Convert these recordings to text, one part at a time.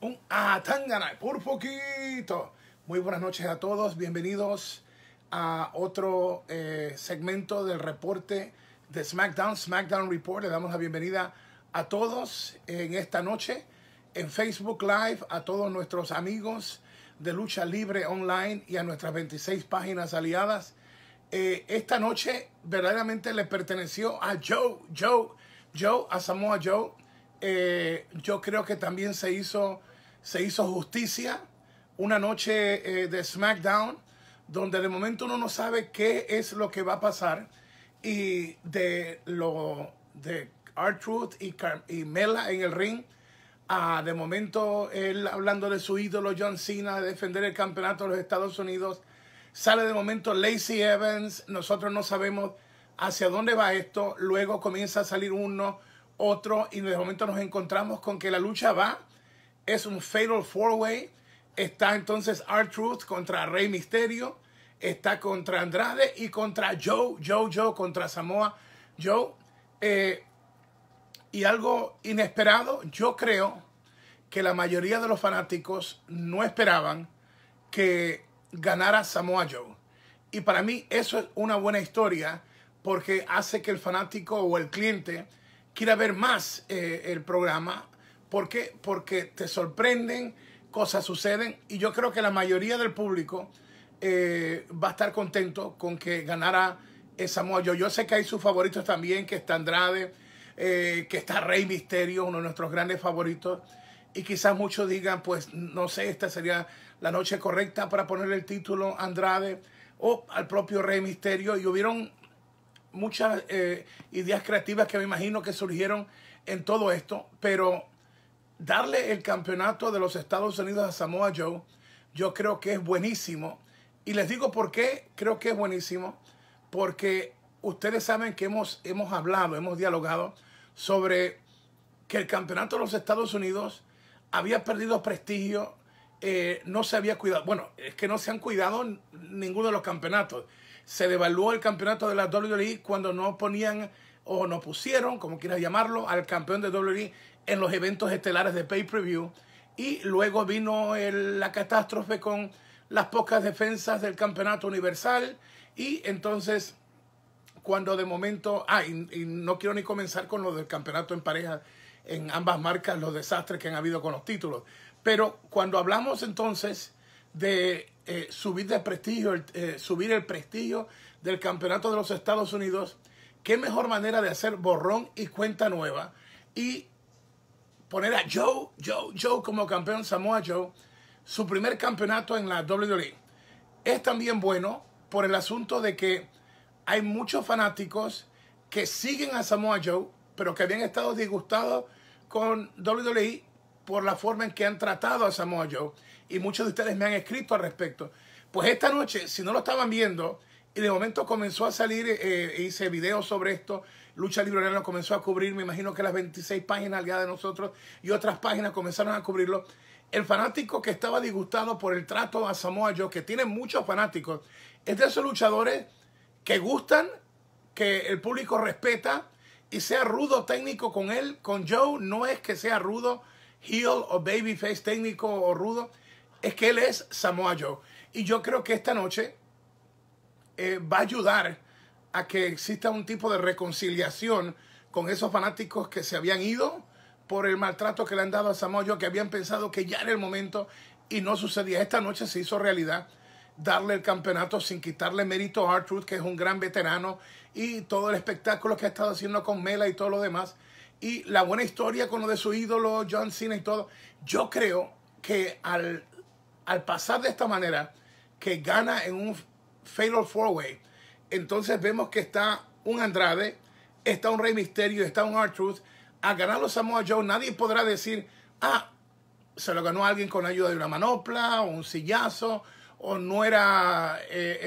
un Atanganay, por poquito. Muy buenas noches a todos, bienvenidos a otro eh, segmento del reporte de SmackDown, SmackDown Report. Le damos la bienvenida a todos en esta noche en Facebook Live, a todos nuestros amigos de Lucha Libre Online y a nuestras 26 páginas aliadas. Eh, esta noche verdaderamente le perteneció a Joe, Joe, Joe, a Samoa Joe. Eh, yo creo que también se hizo se hizo justicia. Una noche eh, de SmackDown, donde de momento uno no sabe qué es lo que va a pasar. Y de lo de r y, Mela en el ring, a de momento él hablando de su ídolo John Cena, de defender el campeonato de los Estados Unidos. Sale de momento Lacey Evans, nosotros no sabemos hacia dónde va esto. Luego comienza a salir uno, otro, y de momento nos encontramos con que la lucha va es un Fatal Four Way. Está entonces Art truth contra Rey Misterio. Está contra Andrade y contra Joe. Joe, Joe contra Samoa. Joe. Eh, y algo inesperado, yo creo que la mayoría de los fanáticos no esperaban que ganara Samoa Joe. Y para mí eso es una buena historia porque hace que el fanático o el cliente quiera ver más eh, el programa ¿Por qué? Porque te sorprenden, cosas suceden y yo creo que la mayoría del público eh, va a estar contento con que ganara esa Joe. Yo sé que hay sus favoritos también, que está Andrade, eh, que está Rey Misterio, uno de nuestros grandes favoritos. Y quizás muchos digan, pues no sé, esta sería la noche correcta para poner el título Andrade o al propio Rey Misterio. Y hubieron muchas eh, ideas creativas que me imagino que surgieron en todo esto, pero darle el campeonato de los Estados Unidos a Samoa Joe, yo creo que es buenísimo. Y les digo por qué creo que es buenísimo. Porque ustedes saben que hemos, hemos hablado, hemos dialogado sobre que el campeonato de los Estados Unidos había perdido prestigio, eh, no se había cuidado. Bueno, es que no se han cuidado ninguno de los campeonatos. Se devaluó el campeonato de la WWE cuando no ponían o no pusieron, como quieras llamarlo, al campeón de WWE en los eventos estelares de pay-per-view. Y luego vino la catástrofe con las pocas defensas del campeonato universal. Y entonces, cuando de momento, ah, y, no quiero ni comenzar con lo del campeonato en pareja en ambas marcas, los desastres que han habido con los títulos. Pero cuando hablamos entonces de eh, subir de prestigio, eh, subir el prestigio del campeonato de los Estados Unidos, qué mejor manera de hacer borrón y cuenta nueva y poner a Joe, Joe, Joe como campeón Samoa Joe, su primer campeonato en la WWE. Es también bueno por el asunto de que hay muchos fanáticos que siguen a Samoa Joe, pero que habían estado disgustados con WWE por la forma en que han tratado a Samoa Joe. Y muchos de ustedes me han escrito al respecto. Pues esta noche, si no lo estaban viendo, y de momento comenzó a salir, eh, eh, hice videos sobre esto. Lucha Libre no comenzó a cubrir, me imagino que las 26 páginas al día de nosotros y otras páginas comenzaron a cubrirlo. El fanático que estaba disgustado por el trato a Samoa Joe, que tiene muchos fanáticos, es de esos luchadores que gustan, que el público respeta y sea rudo técnico con él. Con Joe no es que sea rudo, heel o babyface técnico o rudo, es que él es Samoa Joe. Y yo creo que esta noche eh, va a ayudar a que exista un tipo de reconciliación con esos fanáticos que se habían ido por el maltrato que le han dado a Samoyo, que habían pensado que ya era el momento y no sucedía. Esta noche se hizo realidad darle el campeonato sin quitarle mérito a Artruth, que es un gran veterano, y todo el espectáculo que ha estado haciendo con Mela y todo lo demás, y la buena historia con lo de su ídolo, John Cena y todo. Yo creo que al, al pasar de esta manera, que gana en un Fatal Four Way, entonces vemos que está un Andrade, está un Rey Misterio, está un R-Truth. Al ganarlo Samoa Joe, nadie podrá decir, ah, se lo ganó alguien con ayuda de una manopla o un sillazo o no era eh,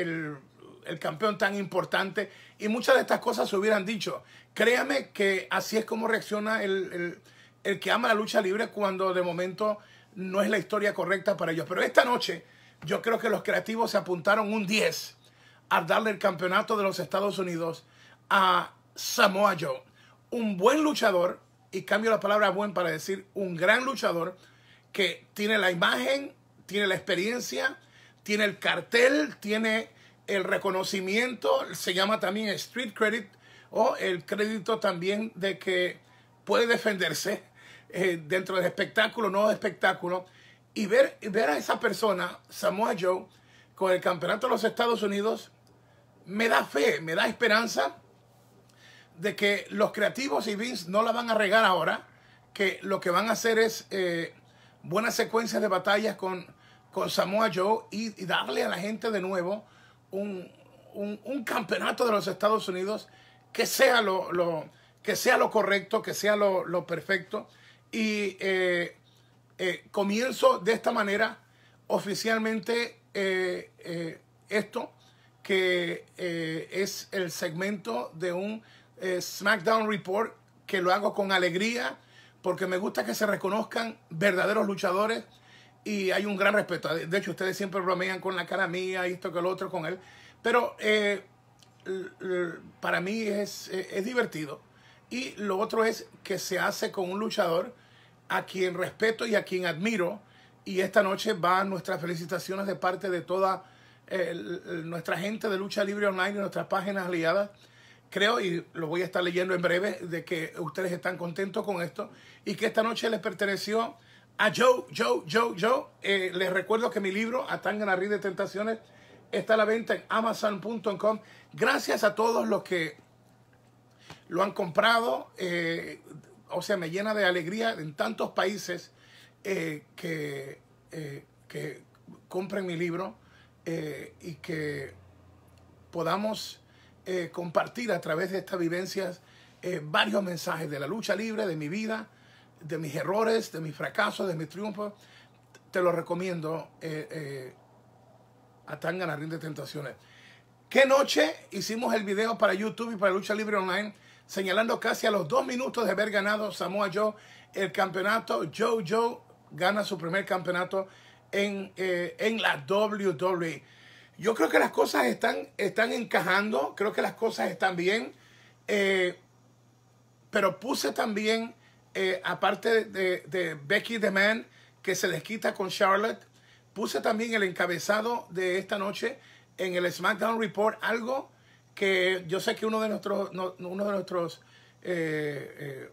el, campeón tan importante. Y muchas de estas cosas se hubieran dicho. Créame que así es como reacciona el, el que ama la lucha libre cuando de momento no es la historia correcta para ellos. Pero esta noche yo creo que los creativos se apuntaron un 10 al darle el campeonato de los Estados Unidos a Samoa Joe. Un buen luchador, y cambio la palabra buen para decir un gran luchador, que tiene la imagen, tiene la experiencia, tiene el cartel, tiene el reconocimiento, se llama también street credit o el crédito también de que puede defenderse eh, dentro del espectáculo, no espectáculo. Y ver, ver a esa persona, Samoa Joe, con el campeonato de los Estados Unidos, me da fe, me da esperanza de que los creativos y Vince no la van a regar ahora, que lo que van a hacer es eh, buenas secuencias de batallas con, con Samoa Joe y, darle a la gente de nuevo un, campeonato de los Estados Unidos que sea lo, que sea lo correcto, que sea lo, perfecto. Y eh, eh, comienzo de esta manera oficialmente eh, eh, esto que es el segmento de un SmackDown Report que lo hago con alegría porque me gusta que se reconozcan verdaderos luchadores y hay un gran respeto. De hecho, ustedes siempre bromean con la cara mía y esto que lo otro con él. Pero para mí es, es, divertido. Y lo otro es que se hace con un luchador a quien respeto y a quien admiro. Y esta noche van nuestras felicitaciones de parte de toda eh, nuestra gente de Lucha Libre Online y nuestras páginas aliadas. Creo, y lo voy a estar leyendo en breve, de que ustedes están contentos con esto y que esta noche les perteneció a Joe, Joe, Joe, Joe. Eh, les recuerdo que mi libro, Rid de Tentaciones, está a la venta en amazon.com. Gracias a todos los que lo han comprado. Eh, o sea, me llena de alegría en tantos países eh, que, eh, que, compren mi libro eh, y que podamos compartir a través de estas vivencias varios mensajes de la lucha libre, de mi vida, de mis errores, de mis fracasos, de mis triunfos. Te lo recomiendo a tan ganar de tentaciones. ¿Qué noche hicimos el video para YouTube y para Lucha Libre Online? señalando casi a los dos minutos de haber ganado Samoa Joe el campeonato. Joe Joe gana su primer campeonato en, eh, en la WWE. Yo creo que las cosas están, están encajando, creo que las cosas están bien, eh, pero puse también, eh, aparte de, de Becky the Man, que se les quita con Charlotte, puse también el encabezado de esta noche en el SmackDown Report, algo que yo sé que uno de nuestros, uno de nuestros eh, eh,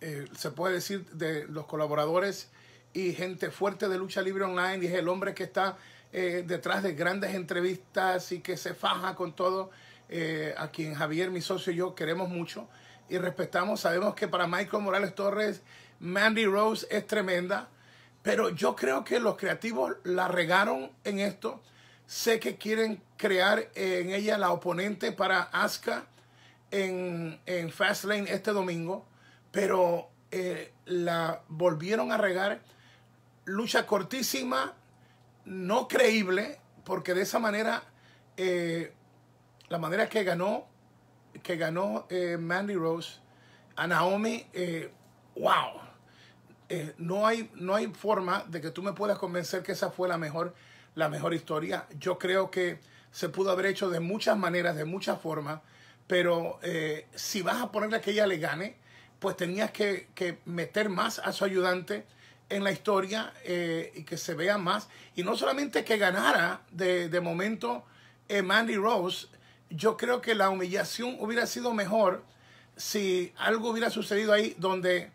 eh, se puede decir, de los colaboradores y gente fuerte de lucha libre online, es el hombre que está detrás de grandes entrevistas y que se faja con todo, a quien Javier, mi socio y yo queremos mucho y respetamos, sabemos que para Michael Morales Torres, Mandy Rose es tremenda, pero yo creo que los creativos la regaron en esto Sé que quieren crear en ella la oponente para Asuka en, en Fastlane este domingo, pero eh, la volvieron a regar. Lucha cortísima, no creíble, porque de esa manera, eh, la manera que ganó, que ganó eh, Mandy Rose a Naomi, wow. no, hay, no hay forma de que tú me puedas convencer que esa fue la mejor la mejor historia. Yo creo que se pudo haber hecho de muchas maneras, de muchas formas, pero eh, si vas a ponerle que ella le gane, pues tenías que, meter más a su ayudante en la historia eh, y que se vea más. Y no solamente que ganara de, de momento eh, Mandy Rose, yo creo que la humillación hubiera sido mejor si algo hubiera sucedido ahí donde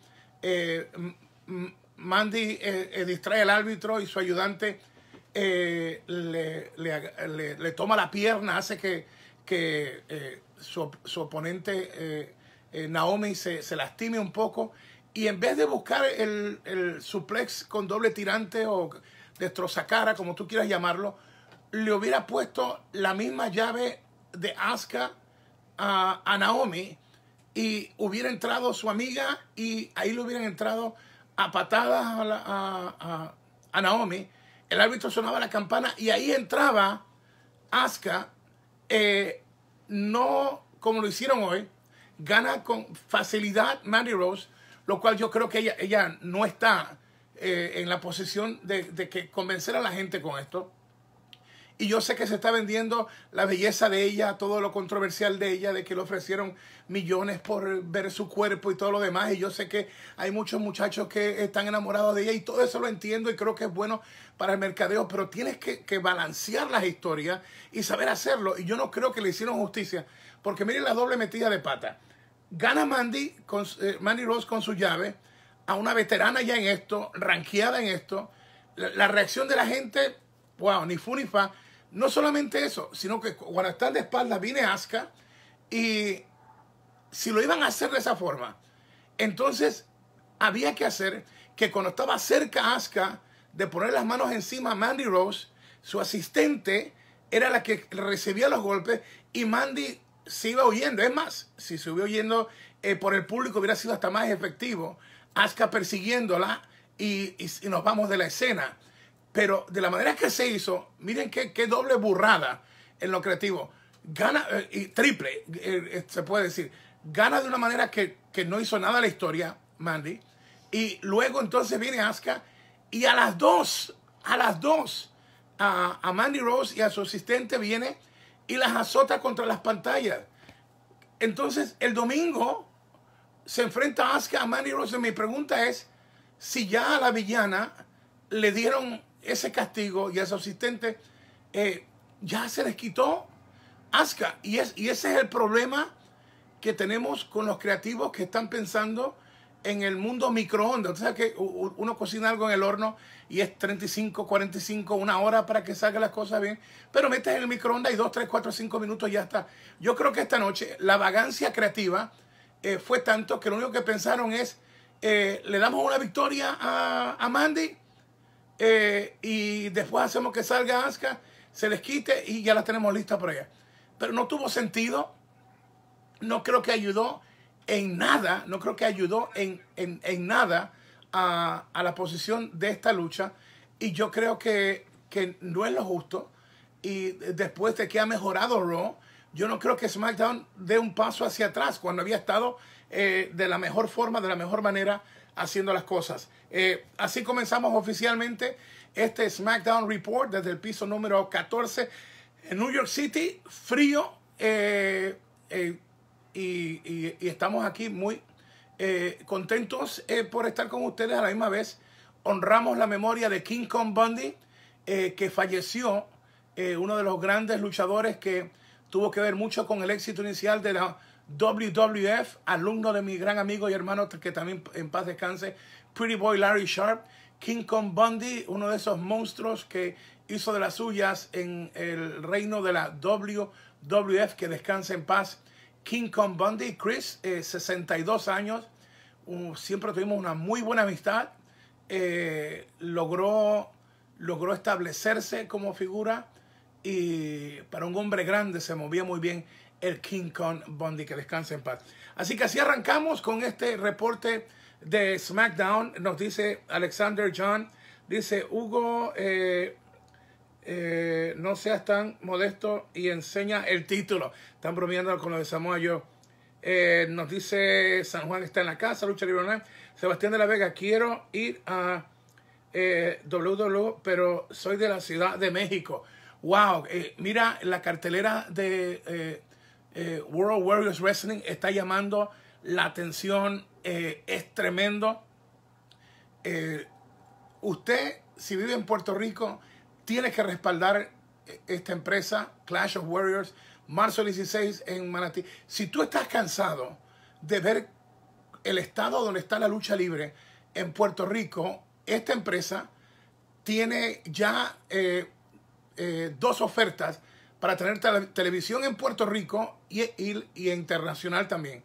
Mandy distrae al árbitro y su ayudante eh, le, toma la pierna, hace que, eh, su, oponente eh, Naomi se, lastime un poco. Y en vez de buscar el, suplex con doble tirante o destrozacara, como tú quieras llamarlo, le hubiera puesto la misma llave de Asuka a, Naomi y hubiera entrado su amiga y ahí le hubieran entrado a patadas a, a, a Naomi el árbitro sonaba la campana y ahí entraba Asuka, eh, no como lo hicieron hoy, gana con facilidad Mandy Rose, lo cual yo creo que ella, ella no está eh, en la posición de, de que convencer a la gente con esto. Y yo sé que se está vendiendo la belleza de ella, todo lo controversial de ella, de que le ofrecieron millones por ver su cuerpo y todo lo demás. Y yo sé que hay muchos muchachos que están enamorados de ella y todo eso lo entiendo y creo que es bueno para el mercadeo, pero tienes que, balancear las historias y saber hacerlo. Y yo no creo que le hicieron justicia, porque miren la doble metida de pata. Gana Mandy, con, eh, Mandy Rose con su llave a una veterana ya en esto, ranqueada en esto. La, reacción de la gente, wow, ni fu ni fa. No solamente eso, sino que cuando están de espaldas viene Asca y si lo iban a hacer de esa forma, entonces había que hacer que cuando estaba cerca Aska de poner las manos encima a Mandy Rose, su asistente era la que recibía los golpes y Mandy se iba huyendo. Es más, si se hubiera huyendo eh, por el público hubiera sido hasta más efectivo. Aska persiguiéndola y, y nos vamos de la escena. Pero de la manera que se hizo, miren qué, qué doble burrada en lo creativo. Gana, eh, y triple, eh, eh, se puede decir. Gana de una manera que, no hizo nada la historia, Mandy. Y luego entonces viene Asuka y a las dos, a las dos, a, a Mandy Rose y a su asistente viene y las azota contra las pantallas. Entonces el domingo se enfrenta Asuka a Mandy Rose. Y mi pregunta es si ya a la villana le dieron ese castigo y ese asistente eh, ya se les quitó asca. Y, es, y ese es el problema que tenemos con los creativos que están pensando en el mundo microondas. sea que uno cocina algo en el horno y es 35, 45, una hora para que salga las cosas bien, pero metes en el microondas y 2, 3, 4, 5 minutos y ya está. Yo creo que esta noche la vagancia creativa eh, fue tanto que lo único que pensaron es, eh, le damos una victoria a, a Mandy eh, y después hacemos que salga Aska, se les quite y ya la tenemos lista por allá. Pero no tuvo sentido, no creo que ayudó en nada, no creo que ayudó en, nada a, la posición de esta lucha y yo creo que, no es lo justo y después de que ha mejorado Raw, yo no creo que SmackDown dé un paso hacia atrás cuando había estado eh, de la mejor forma, de la mejor manera haciendo las cosas. Eh, así comenzamos oficialmente este SmackDown Report desde el piso número 14 en New York City, frío, eh, eh, y, y, estamos aquí muy contentos por estar con ustedes a la misma vez. Honramos la memoria de King Kong Bundy, que falleció, uno de los grandes luchadores que tuvo que ver mucho con el éxito inicial de la WWF, alumno de mi gran amigo y hermano que también en paz descanse, Pretty Boy Larry Sharp, King Kong Bundy, uno de esos monstruos que hizo de las suyas en el reino de la WWF, que descanse en paz. King Kong Bundy, Chris, 62 eh, años, siempre tuvimos una muy buena amistad, eh, logró, logró establecerse como figura y para un hombre grande se movía muy bien el King Kong Bundy, que descanse en paz. Así que así arrancamos con este reporte de SmackDown. Nos dice Alexander John, dice Hugo, eh, eh, no seas tan modesto y enseña el título. Están bromeando con lo de Samoa Joe. Eh, nos dice San Juan está en la casa, Lucha Libre Sebastián de la Vega, quiero ir a eh, WW, e, pero soy de la Ciudad de México. Wow, mira la cartelera de eh, World Warriors Wrestling está llamando la atención, eh, es tremendo. Eh, usted, si vive en Puerto Rico, tiene que respaldar esta empresa, Clash of Warriors, marzo 16 en Manatí. Si tú estás cansado de ver el estado donde está la lucha libre en Puerto Rico, esta empresa tiene ya dos ofertas para tener televisión en Puerto Rico y, internacional también.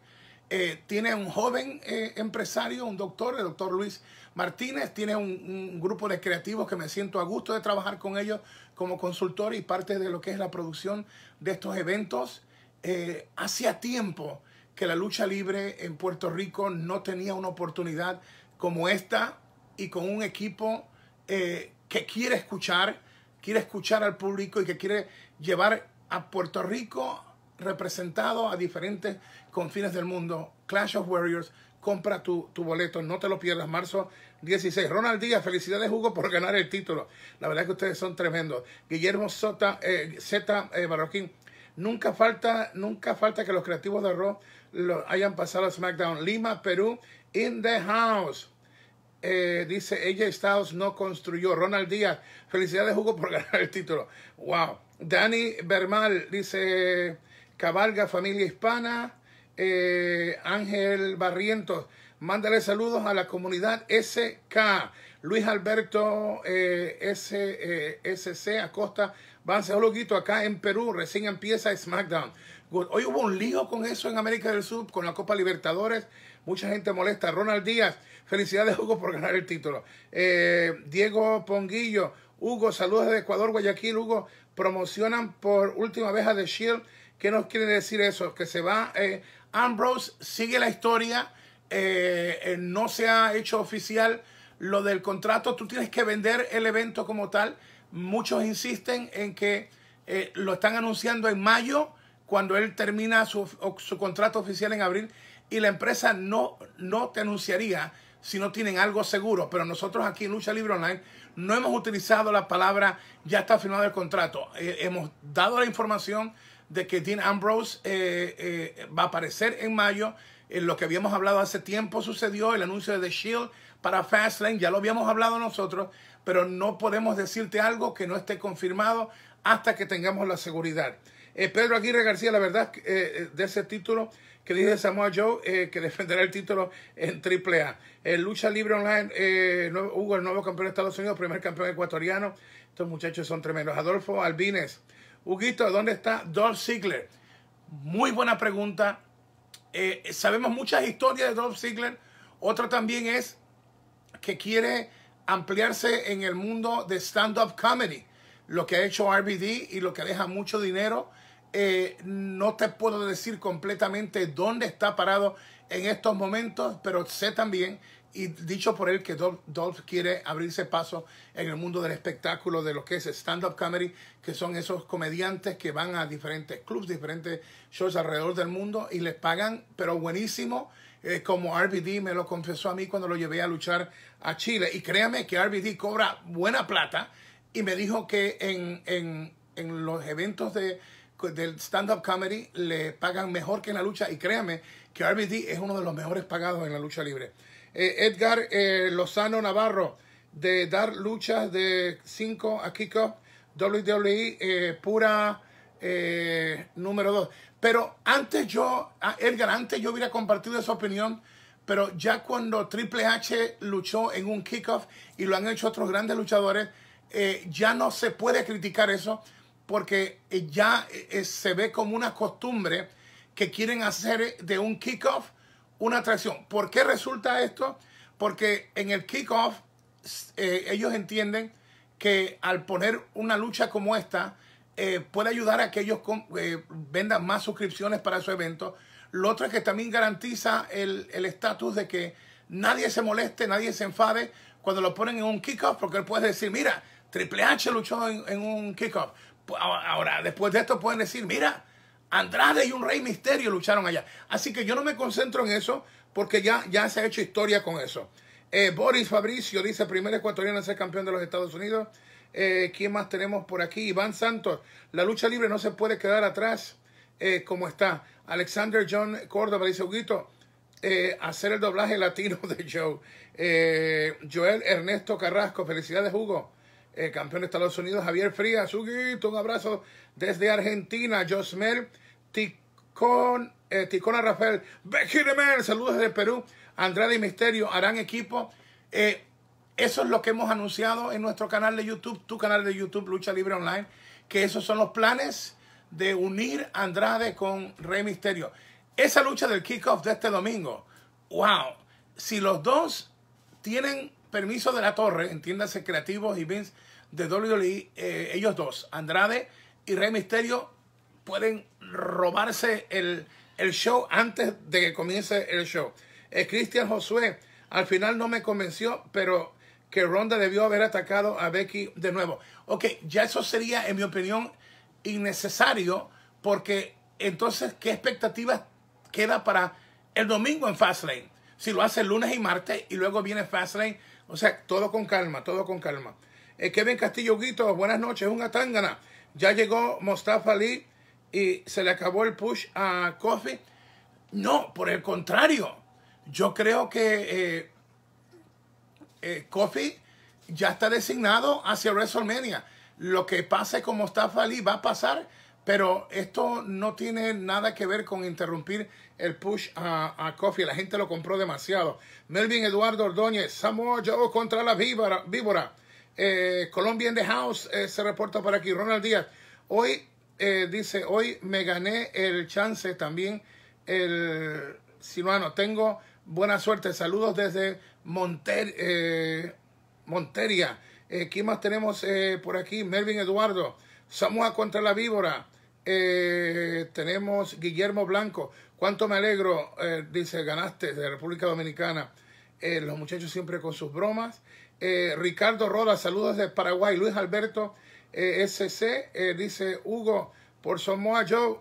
Eh, tiene un joven eh, empresario, un doctor, el doctor Luis Martínez, tiene un, grupo de creativos que me siento a gusto de trabajar con ellos como consultor y parte de lo que es la producción de estos eventos. Eh, Hacía tiempo que la lucha libre en Puerto Rico no tenía una oportunidad como esta y con un equipo eh, que quiere escuchar, quiere escuchar al público y que quiere llevar a Puerto Rico representado a diferentes confines del mundo. Clash of Warriors, compra tu, boleto, no te lo pierdas, marzo 16. Ronald Díaz, felicidades Hugo por ganar el título. La verdad es que ustedes son tremendos. Guillermo Sota, eh, Z Barroquín, eh, nunca falta, nunca falta que los creativos de Raw lo hayan pasado a SmackDown. Lima, Perú, in the house. Eh, dice, ella Estados no construyó. Ronald Díaz, felicidades Hugo por ganar el título. Wow. Dani Bermal dice, cabalga familia hispana. Eh, Ángel Barrientos, mándale saludos a la comunidad SK. Luis Alberto eh, SC eh, Acosta, Vance acá en Perú, recién empieza SmackDown. Hoy hubo un lío con eso en América del Sur, con la Copa Libertadores. Mucha gente molesta. Ronald Díaz, felicidades Hugo por ganar el título. Eh, Diego Ponguillo, Hugo, saludos de Ecuador, Guayaquil, Hugo, promocionan por última vez a The Shield. ¿Qué nos quiere decir eso? Que se va. Eh, Ambrose sigue la historia. Eh, eh, no se ha hecho oficial lo del contrato. Tú tienes que vender el evento como tal. Muchos insisten en que lo están anunciando en mayo, cuando él termina su, su, contrato oficial en abril, y la empresa no, no te anunciaría si no tienen algo seguro. Pero nosotros aquí en Lucha Libre Online no hemos utilizado la palabra ya está firmado el contrato. Eh, hemos dado la información de que Dean Ambrose eh, eh, va a aparecer en mayo. En lo que habíamos hablado hace tiempo sucedió, el anuncio de The Shield para Fastlane, ya lo habíamos hablado nosotros, pero no podemos decirte algo que no esté confirmado hasta que tengamos la seguridad. Pedro Aguirre García, la verdad, de ese título que dice Samoa Joe eh, que defenderá el título en AAA. El lucha Libre Online, eh, Hugo, el nuevo campeón de Estados Unidos, primer campeón ecuatoriano. Estos muchachos son tremendos. Adolfo Albines. Huguito, ¿dónde está Dolph Ziggler? Muy buena pregunta. Eh, sabemos muchas historias de Dolph Ziggler. Otra también es que quiere ampliarse en el mundo de stand-up comedy. Lo que ha hecho RBD y lo que deja mucho dinero eh, no te puedo decir completamente dónde está parado en estos momentos, pero sé también, y dicho por él, que Dolph, quiere abrirse paso en el mundo del espectáculo, de lo que es stand-up comedy, que son esos comediantes que van a diferentes clubs, diferentes shows alrededor del mundo y les pagan, pero buenísimo. Eh, como RBD me lo confesó a mí cuando lo llevé a luchar a Chile. Y créame que RBD cobra buena plata y me dijo que en los eventos de, del stand-up comedy le pagan mejor que en la lucha y créame que RBD es uno de los mejores pagados en la lucha libre. Eh, Edgar eh, Lozano Navarro de dar luchas de 5 a kickoff WWE eh, pura número 2. Pero antes yo, ah, Edgar, antes yo hubiera compartido esa opinión, pero ya cuando Triple H luchó en un kickoff y lo han hecho otros grandes luchadores, ya no se puede criticar eso porque eh, ya eh, eh, se ve como una costumbre que quieren hacer de un kickoff una atracción. ¿Por qué resulta esto? Porque en el kickoff ellos entienden que al poner una lucha como esta puede ayudar a que ellos vendan más suscripciones para su evento. Lo otro es que también garantiza el estatus de que nadie se moleste, nadie se enfade cuando lo ponen en un kickoff porque él puede decir, mira, Triple H luchó en, en un kickoff. Ahora, después de esto pueden decir, mira, Andrade y un Rey Misterio lucharon allá. Así que yo no me concentro en eso porque ya, ya se ha hecho historia con eso. Eh, Boris Fabricio dice, primer ecuatoriano en ser campeón de los Estados Unidos. Eh, ¿Quién más tenemos por aquí? Iván Santos. La lucha libre no se puede quedar atrás eh, como está. Alexander John Córdoba dice, Huguito, hacer el doblaje latino de Joe. Joel Ernesto Carrasco, felicidades Hugo el campeón de Estados Unidos, Javier Frías. un abrazo desde Argentina. Josmer, Ticón, eh, Ticona Rafael. Benjamin, saludos desde Perú. Andrade y Misterio harán equipo. Eh, eso es lo que hemos anunciado en nuestro canal de YouTube, tu canal de YouTube, Lucha Libre Online, que esos son los planes de unir Andrade con Rey Misterio. Esa lucha del kickoff de este domingo, wow, si los dos tienen permiso de la torre, entiéndase creativos y Vince, de WWE, eh, ellos dos, Andrade y Rey Misterio, pueden robarse el, show antes de que comience el show. Eh, Cristian Josué, al final no me convenció, pero que Ronda debió haber atacado a Becky de nuevo. Ok, ya eso sería, en mi opinión, innecesario, porque entonces, ¿qué expectativas queda para el domingo en Fastlane? Si lo hace lunes y martes y luego viene Fastlane, o sea, todo con calma, todo con calma. Eh, Kevin Castillo Guito, buenas noches, una tangana. Ya llegó Mostafa Lee y se le acabó el push a Kofi. No, por el contrario. Yo creo que eh, eh Kofi ya está designado hacia WrestleMania. Lo que pase con Mostafa Ali va a pasar, pero esto no tiene nada que ver con interrumpir el push a, a Kofi. La gente lo compró demasiado. Melvin Eduardo Ordóñez, Samoa Joe contra la víbora. Eh, Colombia en the House eh, se reporta por aquí. Ronald Díaz. Hoy eh, dice, hoy me gané el chance también el sinuano. Tengo buena suerte. Saludos desde Monter, eh, Monteria. ¿Quién más tenemos por aquí? Melvin Eduardo. Samoa contra la víbora. tenemos Guillermo Blanco. Cuánto me alegro, dice, ganaste de República Dominicana. los muchachos siempre con sus bromas. Eh, Ricardo Roda, saludos de Paraguay. Luis Alberto eh, SC eh, dice, Hugo, por Somoa Joe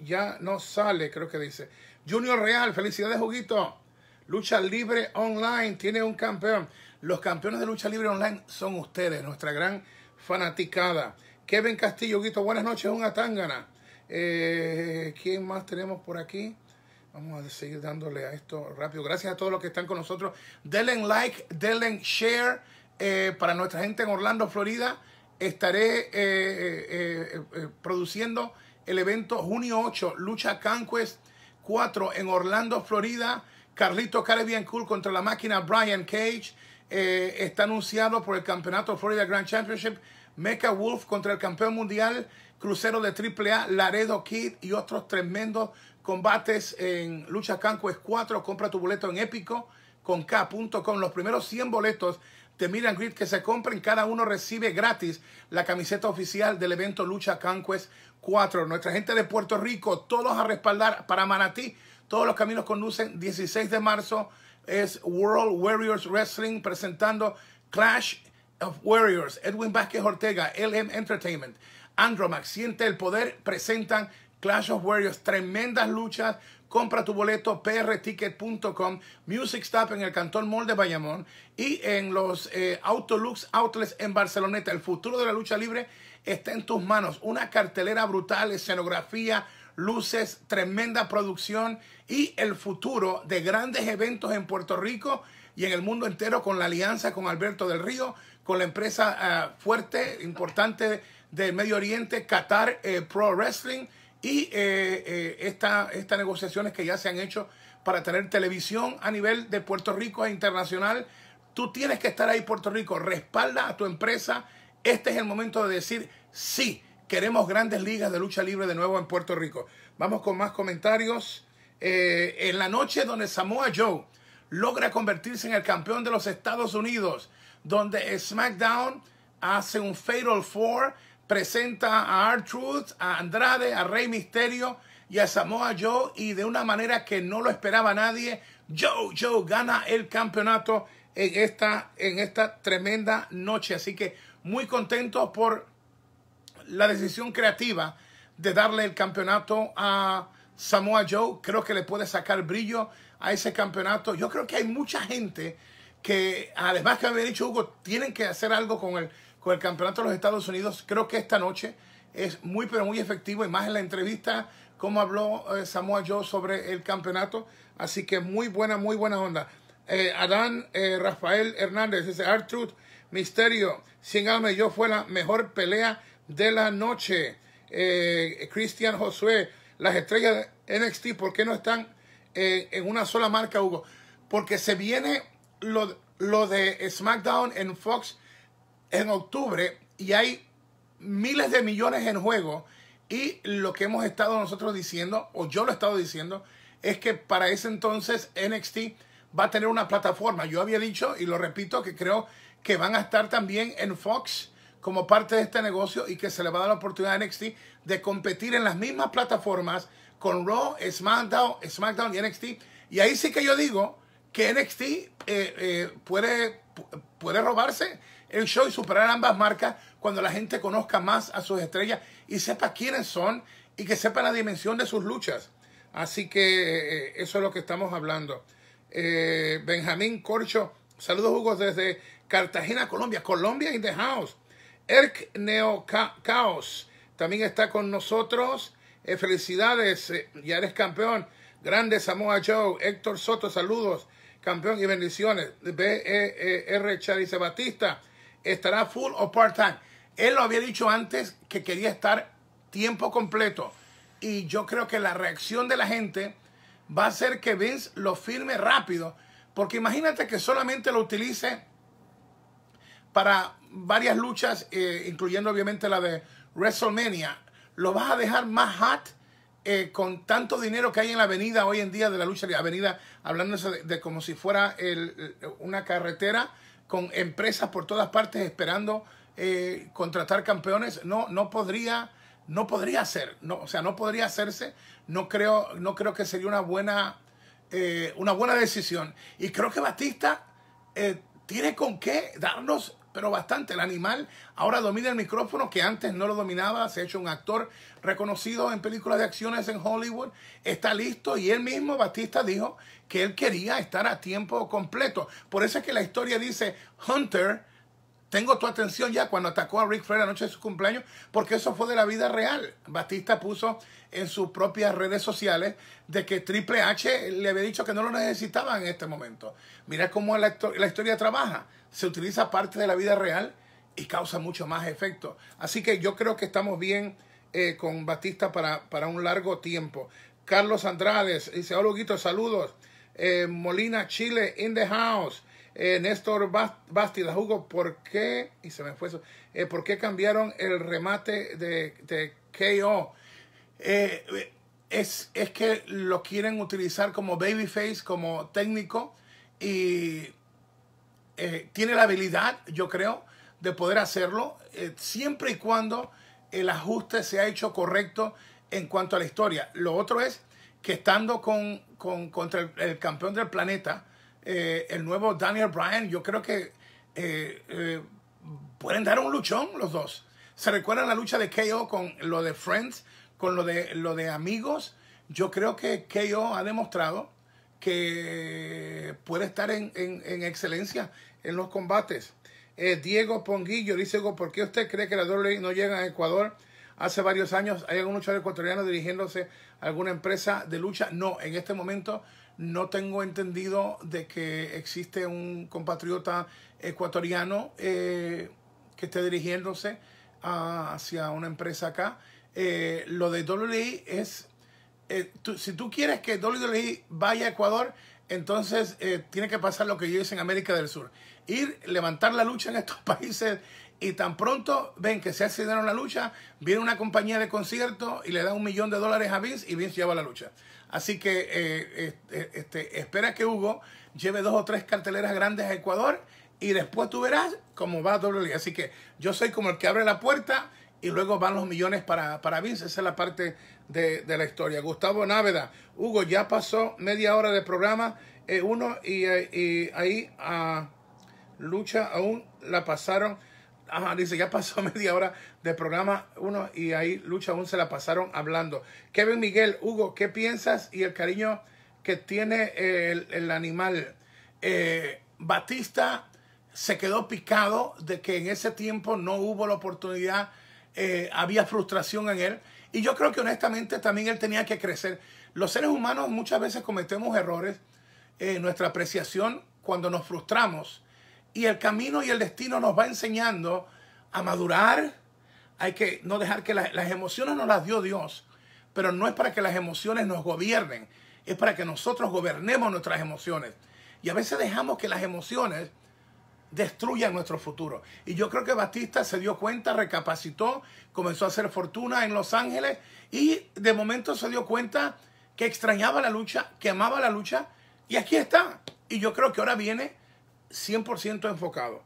ya no sale, creo que dice. Junior Real, felicidades, Huguito. Lucha Libre Online tiene un campeón. Los campeones de Lucha Libre Online son ustedes, nuestra gran fanaticada. Kevin Castillo, Huguito, buenas noches, una tangana. ¿Quién más tenemos por aquí? Vamos a seguir dándole a esto rápido. Gracias a todos los que están con nosotros. Denle like, denle share. Eh, para nuestra gente en Orlando, Florida, estaré eh, eh, produciendo el evento junio 8, Lucha Canquest 4 en Orlando, Florida. Carlito Caribbean Cool contra la máquina Brian Cage. está anunciado por el campeonato Florida Grand Championship. Mecha Wolf contra el campeón mundial, crucero de AAA, Laredo Kid y otros tremendos combates en Lucha Canquest 4. Compra tu boleto en épico con K.com. Los primeros 100 boletos de Miran Grid que se compren, cada uno recibe gratis la camiseta oficial del evento Lucha Canquest 4. Nuestra gente de Puerto Rico, todos a respaldar para Manatí. Todos los caminos conducen 16 de marzo. Es World Warriors Wrestling presentando Clash of Warriors. Edwin Vázquez Ortega, LM Entertainment, Andromax, Siente el Poder presentan Clash of Warriors, tremendas luchas. Compra tu boleto prticket.com, Music Stop en el Cantón Mall de Bayamón y en los eh, Autolux Outlets en Barceloneta. El futuro de la lucha libre está en tus manos. Una cartelera brutal, escenografía, luces, tremenda producción y el futuro de grandes eventos en Puerto Rico y en el mundo entero con la alianza con Alberto del Río, con la empresa eh, fuerte, importante del Medio Oriente, Qatar eh, Pro Wrestling y eh, eh, estas negociaciones que ya se han hecho para tener televisión a nivel de Puerto Rico e internacional. Tú tienes que estar ahí, Puerto Rico. Respalda a tu empresa. Este es el momento de decir sí. Queremos grandes ligas de lucha libre de nuevo en Puerto Rico. Vamos con más comentarios. Eh, en la noche donde Samoa Joe logra convertirse en el campeón de los Estados Unidos, donde SmackDown hace un Fatal Four presenta a R-Truth, a Andrade, a Rey Misterio y a Samoa Joe y de una manera que no lo esperaba nadie, Joe Joe gana el campeonato en esta, en esta tremenda noche. Así que muy contento por la decisión creativa de darle el campeonato a Samoa Joe. Creo que le puede sacar brillo a ese campeonato. Yo creo que hay mucha gente que, además que me había dicho Hugo, tienen que hacer algo con el el campeonato de los Estados Unidos. Creo que esta noche es muy, pero muy efectivo y más en la entrevista como habló eh, Samoa Joe sobre el campeonato. Así que muy buena, muy buena onda. Eh, Adán eh, Rafael Hernández dice, Artruth Misterio, sin alma yo fue la mejor pelea de la noche. Christian Josué, las estrellas de NXT, ¿por qué no están en una sola marca, Hugo? Porque se viene lo de SmackDown en Fox en octubre y hay miles de millones en juego y lo que hemos estado nosotros diciendo, o yo lo he estado diciendo, es que para ese entonces NXT va a tener una plataforma. Yo había dicho, y lo repito, que creo que van a estar también en Fox como parte de este negocio y que se le va a dar la oportunidad a NXT de competir en las mismas plataformas con Raw, SmackDown, SmackDown y NXT. Y ahí sí que yo digo que NXT eh, eh, puede, puede robarse el show y superar ambas marcas cuando la gente conozca más a sus estrellas y sepa quiénes son y que sepa la dimensión de sus luchas. Así que eh, eh, eso es lo que estamos hablando. Eh, Benjamín Corcho, saludos Hugo desde Cartagena, Colombia. Colombia in the house. Erk Neo también está con nosotros. Eh, felicidades, ya eres campeón. Grande Samoa Joe, Héctor Soto, saludos, campeón y bendiciones. BER e Charice Batista, estará full o part-time. Él lo había dicho antes que quería estar tiempo completo. Y yo creo que la reacción de la gente va a ser que Vince lo firme rápido. Porque imagínate que solamente lo utilice para varias luchas, eh, incluyendo obviamente la de WrestleMania. Lo vas a dejar más hot eh, con tanto dinero que hay en la avenida hoy en día de la lucha, de la avenida, hablándose de, de como si fuera el, una carretera con empresas por todas partes esperando eh, contratar campeones, no, no podría, no podría ser, no, o sea, no podría hacerse, no creo, no creo que sería una buena, eh, una buena decisión. Y creo que Batista eh, tiene con qué darnos pero bastante. El animal ahora domina el micrófono que antes no lo dominaba. Se ha hecho un actor reconocido en películas de acciones en Hollywood. Está listo y él mismo, Batista, dijo que él quería estar a tiempo completo. Por eso es que la historia dice Hunter tengo tu atención ya cuando atacó a Rick Flair la noche de su cumpleaños, porque eso fue de la vida real. Batista puso en sus propias redes sociales de que Triple H le había dicho que no lo necesitaba en este momento. Mira cómo la, historia trabaja. Se utiliza parte de la vida real y causa mucho más efecto. Así que yo creo que estamos bien eh, con Batista para, un largo tiempo. Carlos Andrades dice, hola Guito, saludos. Eh, Molina, Chile, in the house. Eh, Néstor Bastida Hugo, ¿Por qué? Y se me fue eso. Eh, ¿Por qué cambiaron el remate de, de KO? Eh, es, que lo quieren utilizar como babyface, como técnico. Y tiene la habilidad, yo creo, de poder hacerlo. siempre y cuando el ajuste se ha hecho correcto en cuanto a la historia. Lo otro es que estando con, contra el campeón del planeta eh, el nuevo Daniel Bryan, yo creo que eh, eh, pueden dar un luchón los dos. ¿Se recuerda la lucha de KO con lo de Friends, con lo de, lo de amigos? Yo creo que KO ha demostrado que puede estar en, en, en excelencia en los combates. Eh, Diego Ponguillo dice, ¿por qué usted cree que la WWE no llega a Ecuador? Hace varios años hay algún luchador ecuatoriano dirigiéndose a alguna empresa de lucha. No, en este momento no tengo entendido de que existe un compatriota ecuatoriano eh, que esté dirigiéndose ah, hacia una empresa acá. Eh, lo de WWE es, eh, si tú quieres que WWE vaya a Ecuador, entonces tiene que pasar lo que yo hice en América del Sur. Ir, levantar la lucha en estos países y tan pronto ven que se ha dinero la lucha, viene una compañía de concierto y le da un millón de dólares a Vince y Vince lleva la lucha. Así que eh, este, este, espera que Hugo lleve dos o tres carteleras grandes a Ecuador y después tú verás cómo va a liga. Así que yo soy como el que abre la puerta y luego van los millones para, para Vince. Esa es la parte de, la historia. Gustavo Náveda, Hugo, ya pasó media hora de programa eh, uno y, eh, ahí a ah, lucha aún la pasaron Ah, dice, ya pasó media hora de programa uno y ahí Lucha aún se la pasaron hablando. Kevin Miguel, Hugo, ¿qué piensas y el cariño que tiene el, animal? Eh, Batista se quedó picado de que en ese tiempo no hubo la oportunidad, eh, había frustración en él. Y yo creo que honestamente también él tenía que crecer. Los seres humanos muchas veces cometemos errores. en eh, nuestra apreciación cuando nos frustramos y el camino y el destino nos va enseñando a madurar. Hay que no dejar que las, emociones nos las dio Dios, pero no es para que las emociones nos gobiernen, es para que nosotros gobernemos nuestras emociones. Y a veces dejamos que las emociones destruyan nuestro futuro. Y yo creo que Batista se dio cuenta, recapacitó, comenzó a hacer fortuna en Los Ángeles y de momento se dio cuenta que extrañaba la lucha, que amaba la lucha y aquí está. Y yo creo que ahora viene 100% enfocado.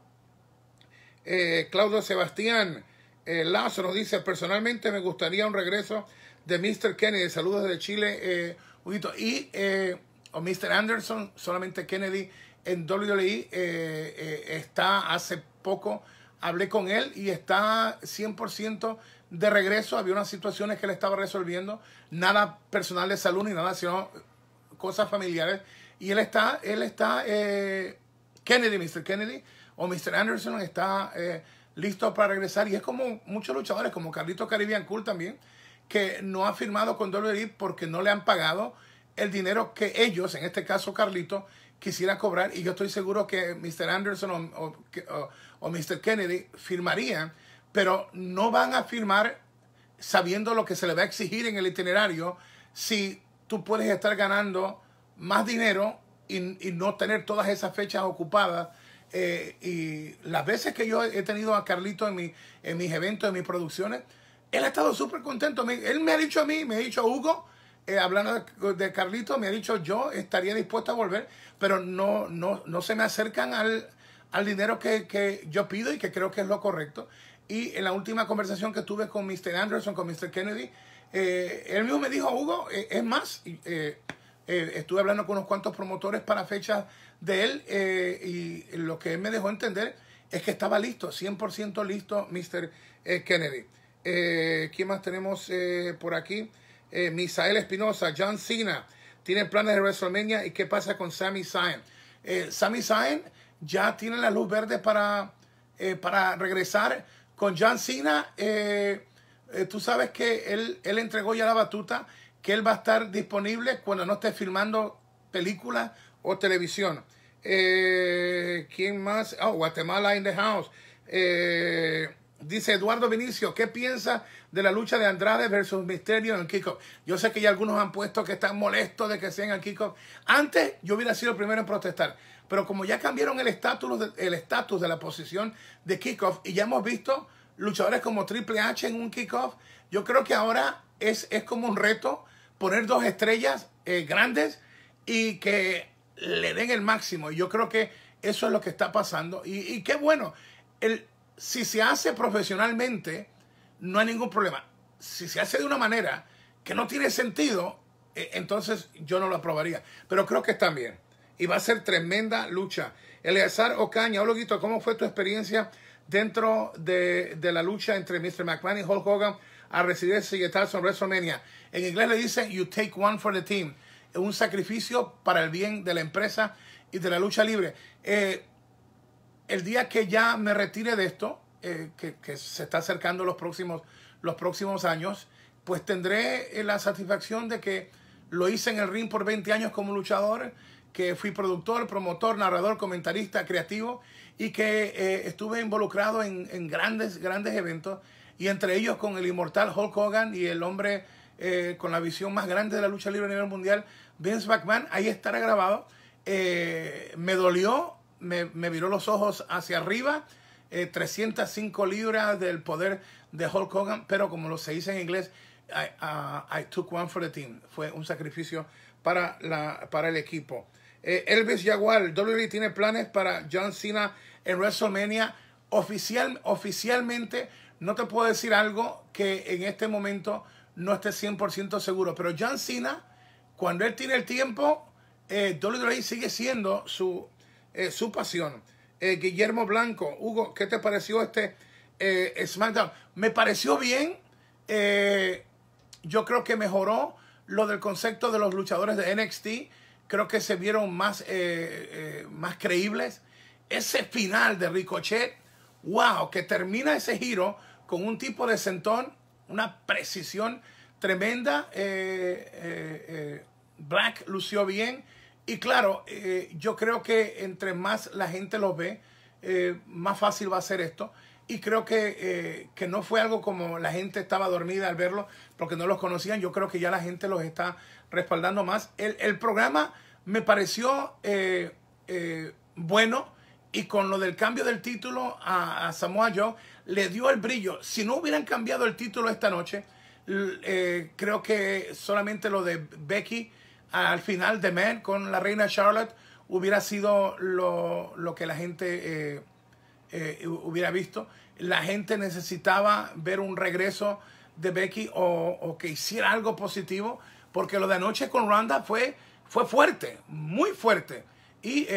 Eh, Claudio Sebastián eh, Lazo nos dice, personalmente me gustaría un regreso de Mr. Kennedy. Saludos desde Chile, eh, Y, eh, o Mr. Anderson, solamente Kennedy en WWE está hace poco, hablé con él y está 100% de regreso. Había unas situaciones que él estaba resolviendo, nada personal de salud ni nada, sino cosas familiares. Y él está, él está Kennedy, Mr. Kennedy o Mr. Anderson está eh, listo para regresar. Y es como muchos luchadores, como Carlito Caribbean Cool también, que no ha firmado con WWE porque no le han pagado el dinero que ellos, en este caso Carlito, quisiera cobrar. Y yo estoy seguro que Mr. Anderson o, o Mr. Kennedy firmarían, pero no van a firmar sabiendo lo que se le va a exigir en el itinerario si tú puedes estar ganando más dinero y, no tener todas esas fechas ocupadas. Eh, y las veces que yo he tenido a Carlito en, mi, en mis eventos, en mis producciones, él ha estado súper contento. Él me ha dicho a mí, me ha dicho Hugo, eh, hablando de, Carlito, me ha dicho yo estaría dispuesto a volver, pero no, no, no se me acercan al, al dinero que, que, yo pido y que creo que es lo correcto. Y en la última conversación que tuve con Mr. Anderson, con Mr. Kennedy, eh, él mismo me dijo, Hugo, es más, eh, estuve hablando con unos cuantos promotores para fechas de él eh, y lo que me dejó entender es que estaba listo, 100% listo, Mr. Eh, Kennedy. ¿Quién más tenemos por aquí? Misael Espinosa, John Cena, tiene planes de WrestleMania y qué pasa con Sami Zayn. Sami Zayn ya tiene la luz verde para, regresar con John Cena. tú sabes que él entregó ya la batuta que él va a estar disponible cuando no esté filmando película o televisión. Eh, ¿Quién más? Oh, Guatemala in the house. Eh, dice Eduardo Vinicio, ¿qué piensa de la lucha de Andrade versus Misterio en el kickoff? Yo sé que ya algunos han puesto que están molestos de que sean el kickoff. Antes yo hubiera sido el primero en protestar, pero como ya cambiaron el estatus de, el estatus de la posición de kickoff y ya hemos visto luchadores como Triple H en un kickoff, yo creo que ahora es, es como un reto poner dos estrellas eh, grandes y que le den el máximo. Y yo creo que eso es lo que está pasando. Y, qué bueno, el, si se hace profesionalmente, no hay ningún problema. Si se hace de una manera que no tiene sentido, eh, entonces yo no lo aprobaría. Pero creo que está bien. Y va a ser tremenda lucha. Eleazar Ocaña, hola ¿cómo fue tu experiencia dentro de, de la lucha entre Mr. McMahon y Hulk Hogan? a recibir el silletazo en WrestleMania. En inglés le dicen You take one for the team. Es un sacrificio para el bien de la empresa y de la lucha libre. Eh, el día que ya me retire de esto, eh, que, que, se está acercando los próximos, los próximos años, pues tendré eh, la satisfacción de que lo hice en el ring por 20 años como luchador, que fui productor, promotor, narrador, comentarista, creativo y que estuve involucrado en, en grandes, grandes eventos y entre ellos con el inmortal Hulk Hogan y el hombre eh, con la visión más grande de la lucha libre a nivel mundial, Vince McMahon, ahí estará grabado. Eh, me dolió, me, me los ojos hacia arriba, 305 eh, libras del poder de Hulk Hogan, pero como lo se dice en inglés, I, uh, took one for the team. Fue un sacrificio para, la, para el equipo. Elvis Jaguar, WWE tiene planes para John Cena en WrestleMania. Oficial, oficialmente no te puedo decir algo que en este momento no esté 100% seguro, pero John Cena, cuando él tiene el tiempo, eh, WWE sigue siendo su, eh, pasión. Eh, Guillermo Blanco, Hugo, ¿qué te pareció este eh, SmackDown? Me pareció bien. yo creo que mejoró lo del concepto de los luchadores de NXT. Creo que se vieron más, más creíbles. Ese final de Ricochet wow, que termina ese giro con un tipo de sentón, una precisión tremenda. Eh, eh, eh, Black lució bien. Y claro, yo creo que entre más la gente lo ve, más fácil va a ser esto. Y creo que, no fue algo como la gente estaba dormida al verlo, porque no los conocían. Yo creo que ya la gente los está respaldando más. El, el programa me pareció bueno y con lo del cambio del título a, a, Samoa Joe, le dio el brillo. Si no hubieran cambiado el título esta noche, eh, creo que solamente lo de Becky al final de Man con la reina Charlotte hubiera sido lo, que la gente eh, eh, hubiera visto. La gente necesitaba ver un regreso de Becky o, que hiciera algo positivo, porque lo de anoche con Ronda fue, fue fuerte, muy fuerte. Y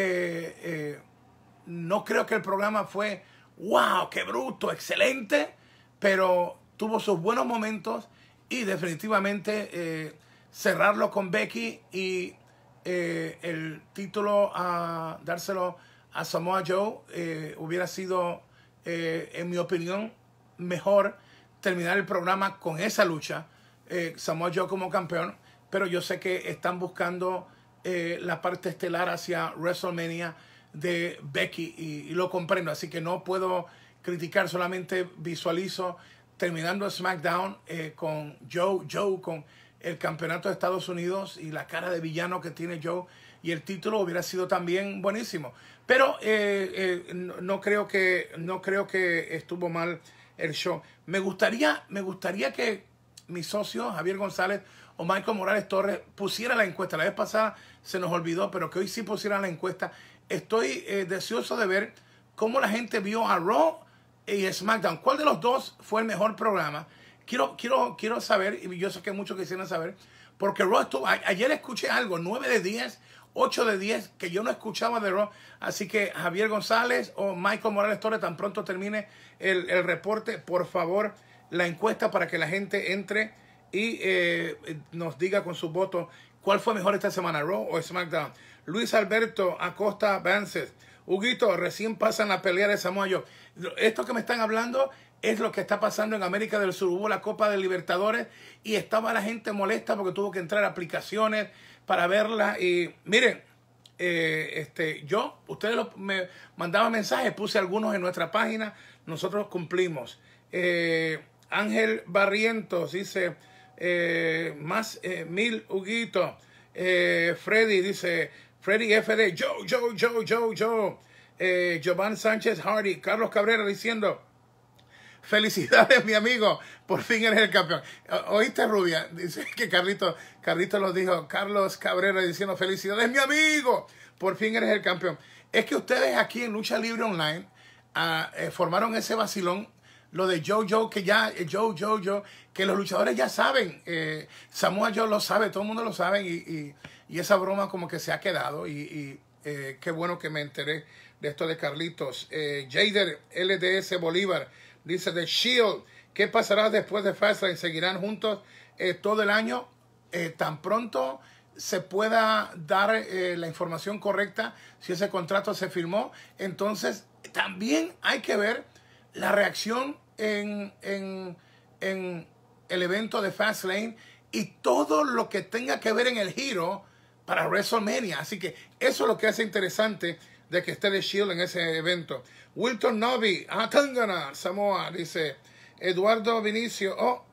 no creo que el programa fue, wow, qué bruto, excelente, pero tuvo sus buenos momentos y definitivamente eh, cerrarlo con Becky y eh, el título a dárselo a Samoa Joe eh, hubiera sido, en mi opinión, mejor terminar el programa con esa lucha, Samoa Joe como campeón, pero yo sé que están buscando la parte estelar hacia WrestleMania de Becky y, lo comprendo, así que no puedo criticar, solamente visualizo terminando SmackDown eh, con Joe, Joe con el campeonato de Estados Unidos y la cara de villano que tiene Joe y el título hubiera sido también buenísimo. Pero eh, eh, no, creo que, no creo que estuvo mal el show. Me gustaría, me gustaría que mi socio Javier González o Michael Morales Torres, pusiera la encuesta. La vez pasada se nos olvidó, pero que hoy sí pusieran la encuesta estoy eh, deseoso de ver cómo la gente vio a Raw y SmackDown. ¿Cuál de los dos fue el mejor programa? Quiero, quiero, quiero saber, y yo sé que muchos quisieran saber, porque Raw estuvo, ayer escuché algo, 9 de 10, 8 de 10, que yo no escuchaba de Raw. Así que Javier González o Michael Morales Torres, tan pronto termine el, el reporte, por favor, la encuesta para que la gente entre y eh, nos diga con su voto cuál fue mejor esta semana, Raw o SmackDown. Luis Alberto Acosta Vances. Huguito, recién pasan la pelea de Samoa Esto que me están hablando es lo que está pasando en América del Sur. Hubo la Copa de Libertadores y estaba la gente molesta porque tuvo que entrar aplicaciones para verla. Y miren, eh, este, yo, ustedes me mandaban mensajes, puse algunos en nuestra página, nosotros cumplimos. Eh, Ángel Barrientos dice, eh, más eh, mil Huguito. Freddy dice, Freddy FD, Joe, Joe, Joe, Joe, Joe. Eh, Giovanni Sánchez Hardy, Carlos Cabrera diciendo, felicidades mi amigo, por fin eres el campeón. ¿Oíste Rubia? Dice que Carlito, Carlito lo dijo, Carlos Cabrera diciendo, felicidades mi amigo, por fin eres el campeón. Es que ustedes aquí en Lucha Libre Online ah, eh, formaron ese vacilón lo de Joe, que ya, eh, Joe, Joe. que los luchadores ya saben, eh, Samoa Joe lo sabe, todo el mundo lo sabe y, y esa broma como que se ha quedado y, eh, qué bueno que me enteré de esto de Carlitos. Eh, Jader LDS Bolívar dice de Shield, ¿qué pasará después de Fastlane? ¿Seguirán juntos eh, todo el año? tan pronto se pueda dar la información correcta si ese contrato se firmó. Entonces, también hay que ver la reacción en, en, en, el evento de Fastlane y todo lo que tenga que ver en el giro para WrestleMania. Así que eso es lo que hace interesante de que esté de Shield en ese evento. Wilton Novi, Atangana, Samoa, dice Eduardo Vinicio. Oh,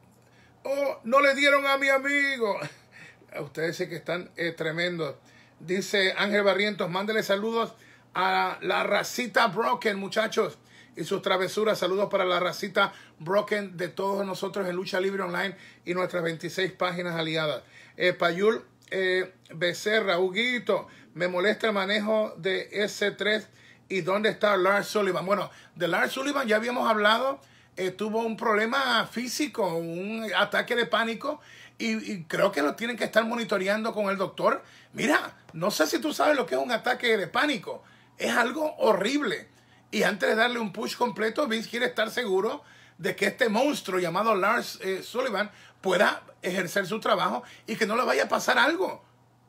oh, no le dieron a mi amigo. Ustedes sí que están tremendo, eh, tremendos. Dice Ángel Barrientos, mándele saludos a la racita Broken, muchachos, y sus travesuras. Saludos para la racita Broken de todos nosotros en Lucha Libre Online y nuestras 26 páginas aliadas. Eh, Payul eh, Becerra, Huguito, me molesta el manejo de S3 y dónde está Lars Sullivan. Bueno, de Lars Sullivan ya habíamos hablado, eh, tuvo un problema físico, un ataque de pánico y, creo que lo tienen que estar monitoreando con el doctor. Mira, no sé si tú sabes lo que es un ataque de pánico, es algo horrible. Y antes de darle un push completo, Vince quiere estar seguro de que este monstruo llamado Lars eh, Sullivan pueda ejercer su trabajo y que no le vaya a pasar algo.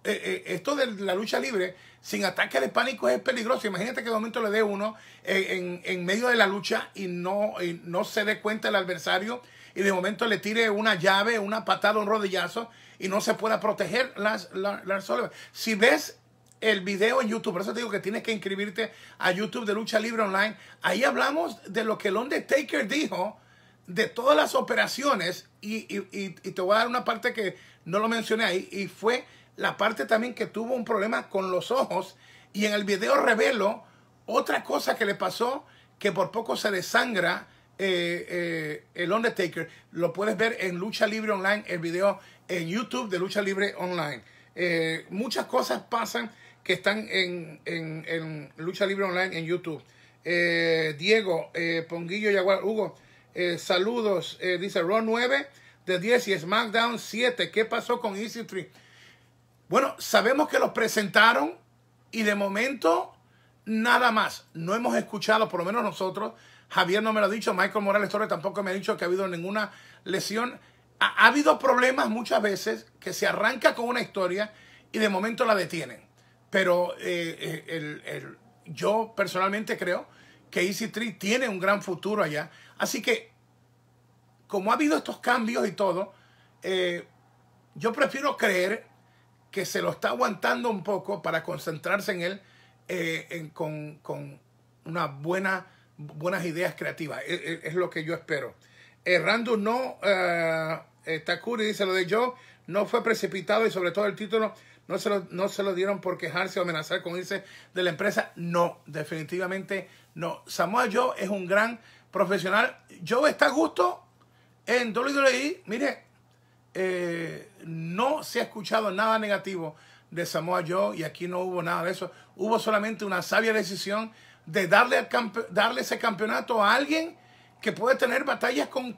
Eh, eh, esto de la lucha libre sin ataque de pánico es peligroso. Imagínate que de momento le dé uno eh, en, en, medio de la lucha y no, no se dé cuenta el adversario y de momento le tire una llave, una patada, un rodillazo y no se pueda proteger las, Lars Si ves el video en YouTube. Por eso te digo que tienes que inscribirte a YouTube de Lucha Libre Online. Ahí hablamos de lo que el Undertaker dijo de todas las operaciones, y, te voy a dar una parte que no lo mencioné ahí, y fue la parte también que tuvo un problema con los ojos, y en el video revelo otra cosa que le pasó, que por poco se desangra eh, eh, el Undertaker. Lo puedes ver en Lucha Libre Online, el video en YouTube de Lucha Libre Online. Eh, muchas cosas pasan que están en, en, Lucha Libre Online en YouTube. Diego, Ponguillo Yaguar, Hugo, eh, saludos, eh, dice Ron 9 de 10 y SmackDown 7. ¿Qué pasó con Easy 3? Bueno, sabemos que los presentaron y de momento nada más. No hemos escuchado, por lo menos nosotros. Javier no me lo ha dicho, Michael Morales Torres tampoco me ha dicho que ha habido ninguna lesión. Ha, habido problemas muchas veces que se arranca con una historia y de momento la detienen. Pero eh, yo personalmente creo que Easy Tree tiene un gran futuro allá. Así que, como ha habido estos cambios y todo, eh, yo prefiero creer que se lo está aguantando un poco para concentrarse en él eh, con, unas buenas ideas creativas. E, e, es, lo que yo espero. Errando eh, Randu no, Takuri dice lo de yo, no fue precipitado y sobre todo el título no se lo, no se lo dieron por quejarse o amenazar con irse de la empresa. No, definitivamente no, Samoa Joe es un gran profesional. Joe está a gusto en WWE. Mire, eh, no se ha escuchado nada negativo de Samoa Joe y aquí no hubo nada de eso. Hubo solamente una sabia decisión de darle, darle ese campeonato a alguien que puede tener batallas con,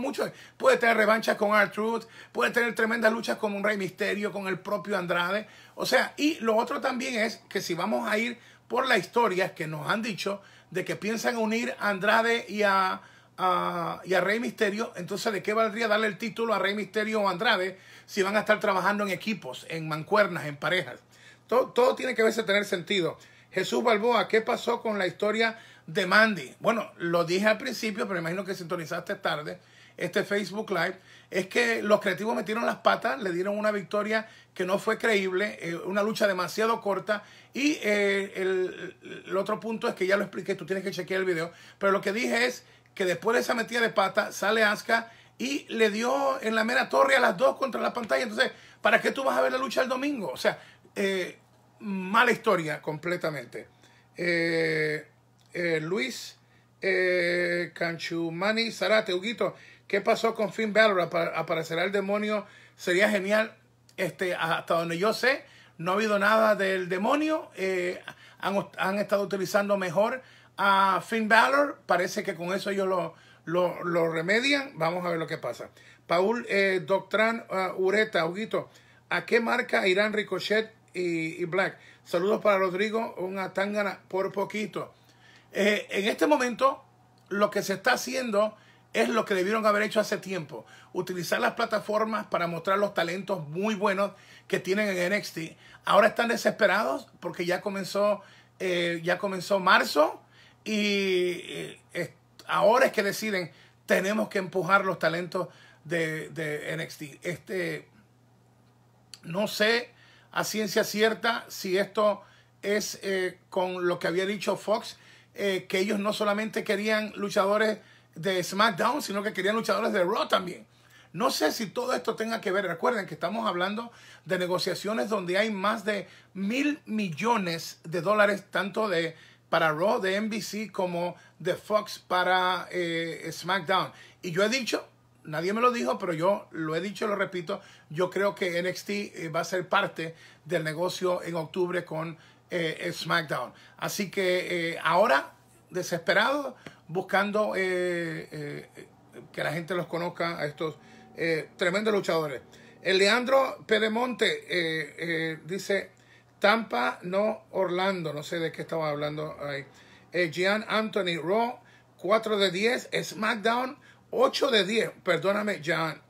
muchos. Puede tener revanchas con R-Truth, puede tener tremendas luchas con un Rey Misterio, con el propio Andrade. O sea, y lo otro también es que si vamos a ir por la historia que nos han dicho de que piensan unir a Andrade y a, y a Rey Misterio. Entonces, ¿de qué valdría darle el título a Rey Misterio o Andrade si van a estar trabajando en equipos, en mancuernas, en parejas? Todo, tiene que verse tener sentido. Jesús Balboa, ¿qué pasó con la historia de Mandy? Bueno, lo dije al principio, pero imagino que sintonizaste tarde este Facebook Live es que los creativos metieron las patas, le dieron una victoria que no fue creíble, eh, una lucha demasiado corta. Y eh, el, otro punto es que ya lo expliqué, tú tienes que chequear el video. Pero lo que dije es que después de esa metida de pata sale Asuka y le dio en la mera torre a las dos contra la pantalla. Entonces, ¿para qué tú vas a ver la lucha el domingo? O sea, eh, mala historia completamente. Luis. Canchumani Zarate, Huguito, ¿Qué pasó con Finn Balor? ¿Aparecerá el demonio? Sería genial. Este, hasta donde yo sé, no ha habido nada del demonio. Eh, han, estado utilizando mejor a Finn Balor. Parece que con eso ellos lo, lo, remedian. Vamos a ver lo que pasa. Paul eh, Doctrán uh, Ureta, Huguito, ¿a qué marca irán Ricochet y, Black? Saludos para Rodrigo, una tangana por poquito. Eh, en este momento, lo que se está haciendo es lo que debieron haber hecho hace tiempo. Utilizar las plataformas para mostrar los talentos muy buenos que tienen en NXT. Ahora están desesperados porque ya comenzó, eh, ya comenzó marzo y eh, ahora es que deciden tenemos que empujar los talentos de, NXT. Este, no sé a ciencia cierta si esto es eh, con lo que había dicho Fox, que ellos no solamente querían luchadores de SmackDown, sino que querían luchadores de Raw también. No sé si todo esto tenga que ver. Recuerden que estamos hablando de negociaciones donde hay más de mil millones de dólares, tanto de para Raw de NBC como de Fox para eh, SmackDown. Y yo he dicho, nadie me lo dijo, pero yo lo he dicho y lo repito, yo creo que NXT eh, va a ser parte del negocio en octubre con eh, SmackDown. Así que ahora, desesperado, buscando eh, eh, que la gente los conozca a estos eh, tremendos luchadores. El Leandro Pedemonte dice Tampa, no Orlando, no sé de qué estaba hablando ahí. Gian Anthony Raw, 4 de 10, SmackDown, 8 de 10, perdóname Gian,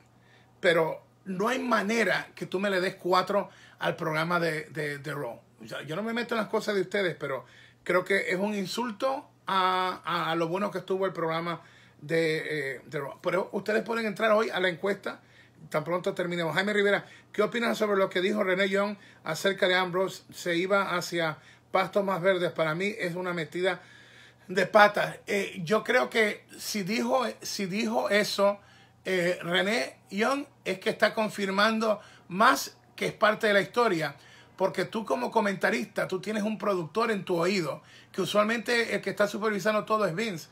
pero no hay manera que tú me le des 4 al programa de, de, Raw. yo no me meto en las cosas de ustedes, pero creo que es un insulto a, lo bueno que estuvo el programa de, eh, Pero ustedes pueden entrar hoy a la encuesta, tan pronto terminemos. Jaime Rivera, ¿qué opinas sobre lo que dijo René Young acerca de Ambrose? Se iba hacia pastos más verdes. Para mí es una metida de patas. Eh, yo creo que si dijo, si dijo eso eh, René Young, es que está confirmando más que es parte de la historia porque tú como comentarista, tú tienes un productor en tu oído, que usualmente el que está supervisando todo es Vince.